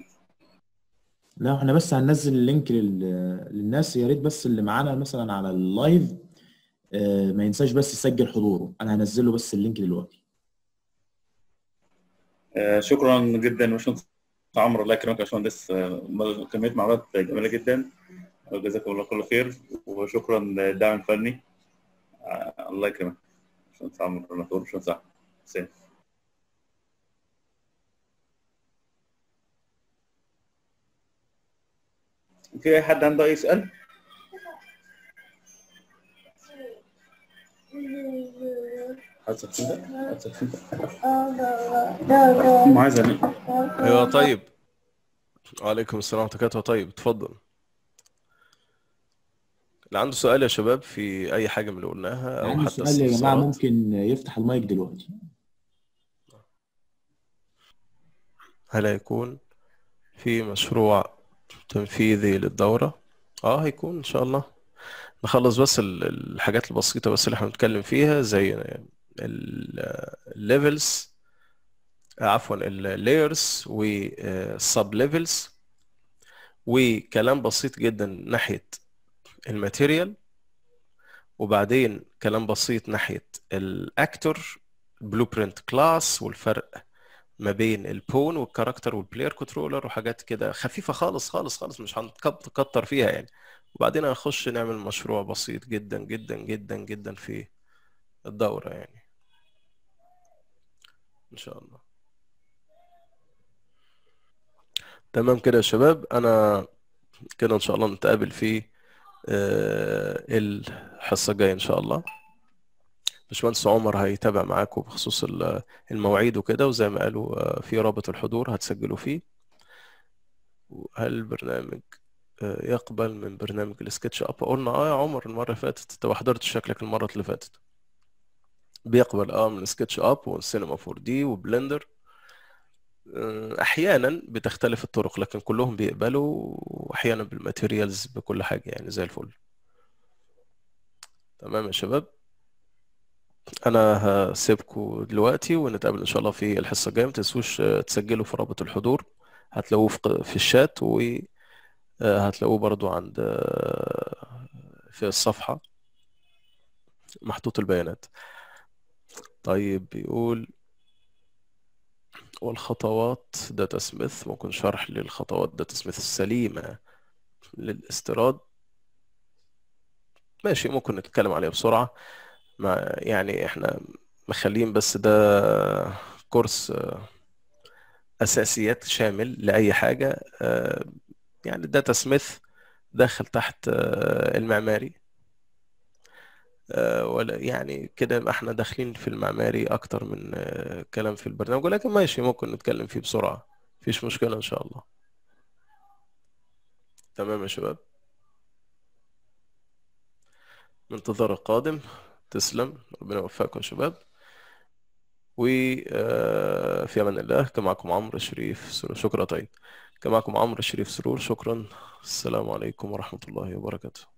لا احنا بس هننزل اللينك لل... للناس يا ريت بس اللي معانا مثلا على اللايف اه ما ينساش بس يسجل حضوره انا هنزله بس اللينك دلوقتي آه، شكرا جدا باشمهندس عمرو الله يكرمك يا باشمهندس آه، كميه معلومات جميله جدا جزاكم الله كل خير وشكرا للدعم الفني آه، الله يكرمك عشان zusammen mit dramaturgischen Sachen sind. في اي حد عنده أي سؤال؟ حاسك كده؟ حاسك كده؟ معاذ ايوه طيب وعليكم السلام ورحمة الله وبركاته طيب اتفضل اللي عنده سؤال يا شباب في اي حاجه من اللي قلناها او حتى سؤال يا جماعه ممكن يفتح المايك دلوقتي هل هيكون في مشروع تنفيذي للدوره اه هيكون ان شاء الله نخلص بس الحاجات البسيطه بس اللي احنا بنتكلم فيها زي الليفلز عفوا اللايرز والسب ليفلز وكلام بسيط جدا ناحيه الماتيريال وبعدين كلام بسيط ناحيه الاكتور بلو برنت كلاس والفرق ما بين البون والكاركتر والبلاير كنترولر وحاجات كده خفيفه خالص خالص خالص مش هنكتر فيها يعني وبعدين هنخش نعمل مشروع بسيط جدا جدا جدا جدا في الدوره يعني ان شاء الله تمام كده يا شباب انا كده ان شاء الله نتقابل في آه، الحصه الجايه ان شاء الله باشمهندس عمر هيتابع معاكم بخصوص المواعيد وكده وزي ما قالوا آه، في رابط الحضور هتسجلوا فيه هل البرنامج آه، يقبل من برنامج السكتش اب قلنا اه يا عمر المره اللي فاتت انت ما حضرتش شكلك المره اللي فاتت بيقبل اه من سكتش اب والسينما 4 دي وبلندر آه، احيانا بتختلف الطرق لكن كلهم بيقبلوا واحيانا بالماتيريالز بكل حاجه يعني زي الفل تمام يا شباب انا هسيبكم دلوقتي ونتقابل ان شاء الله في الحصه الجايه ما تنسوش آه، تسجلوا في رابط الحضور هتلاقوه في الشات وهتلاقوه آه، برضو عند في الصفحه محطوط البيانات طيب بيقول والخطوات داتا سميث ممكن شرح للخطوات داتا سميث السليمة للاستيراد ماشي ممكن نتكلم عليها بسرعة ما يعني احنا مخليين بس ده كورس آه، اساسيات شامل لاي حاجه آه، يعني داتا سميث داخل تحت آه، المعماري آه، ولا يعني كده احنا داخلين في المعماري اكتر من آه، كلام في البرنامج ولكن ماشي ممكن نتكلم فيه بسرعة مفيش مشكلة ان شاء الله تمام يا شباب منتظر القادم تسلم ربنا يوفقكم يا شباب وفي آه، امان الله كان معكم عمرو شريف سرور شكرا طيب كان معكم عمرو شريف سرور شكرا السلام عليكم ورحمة الله وبركاته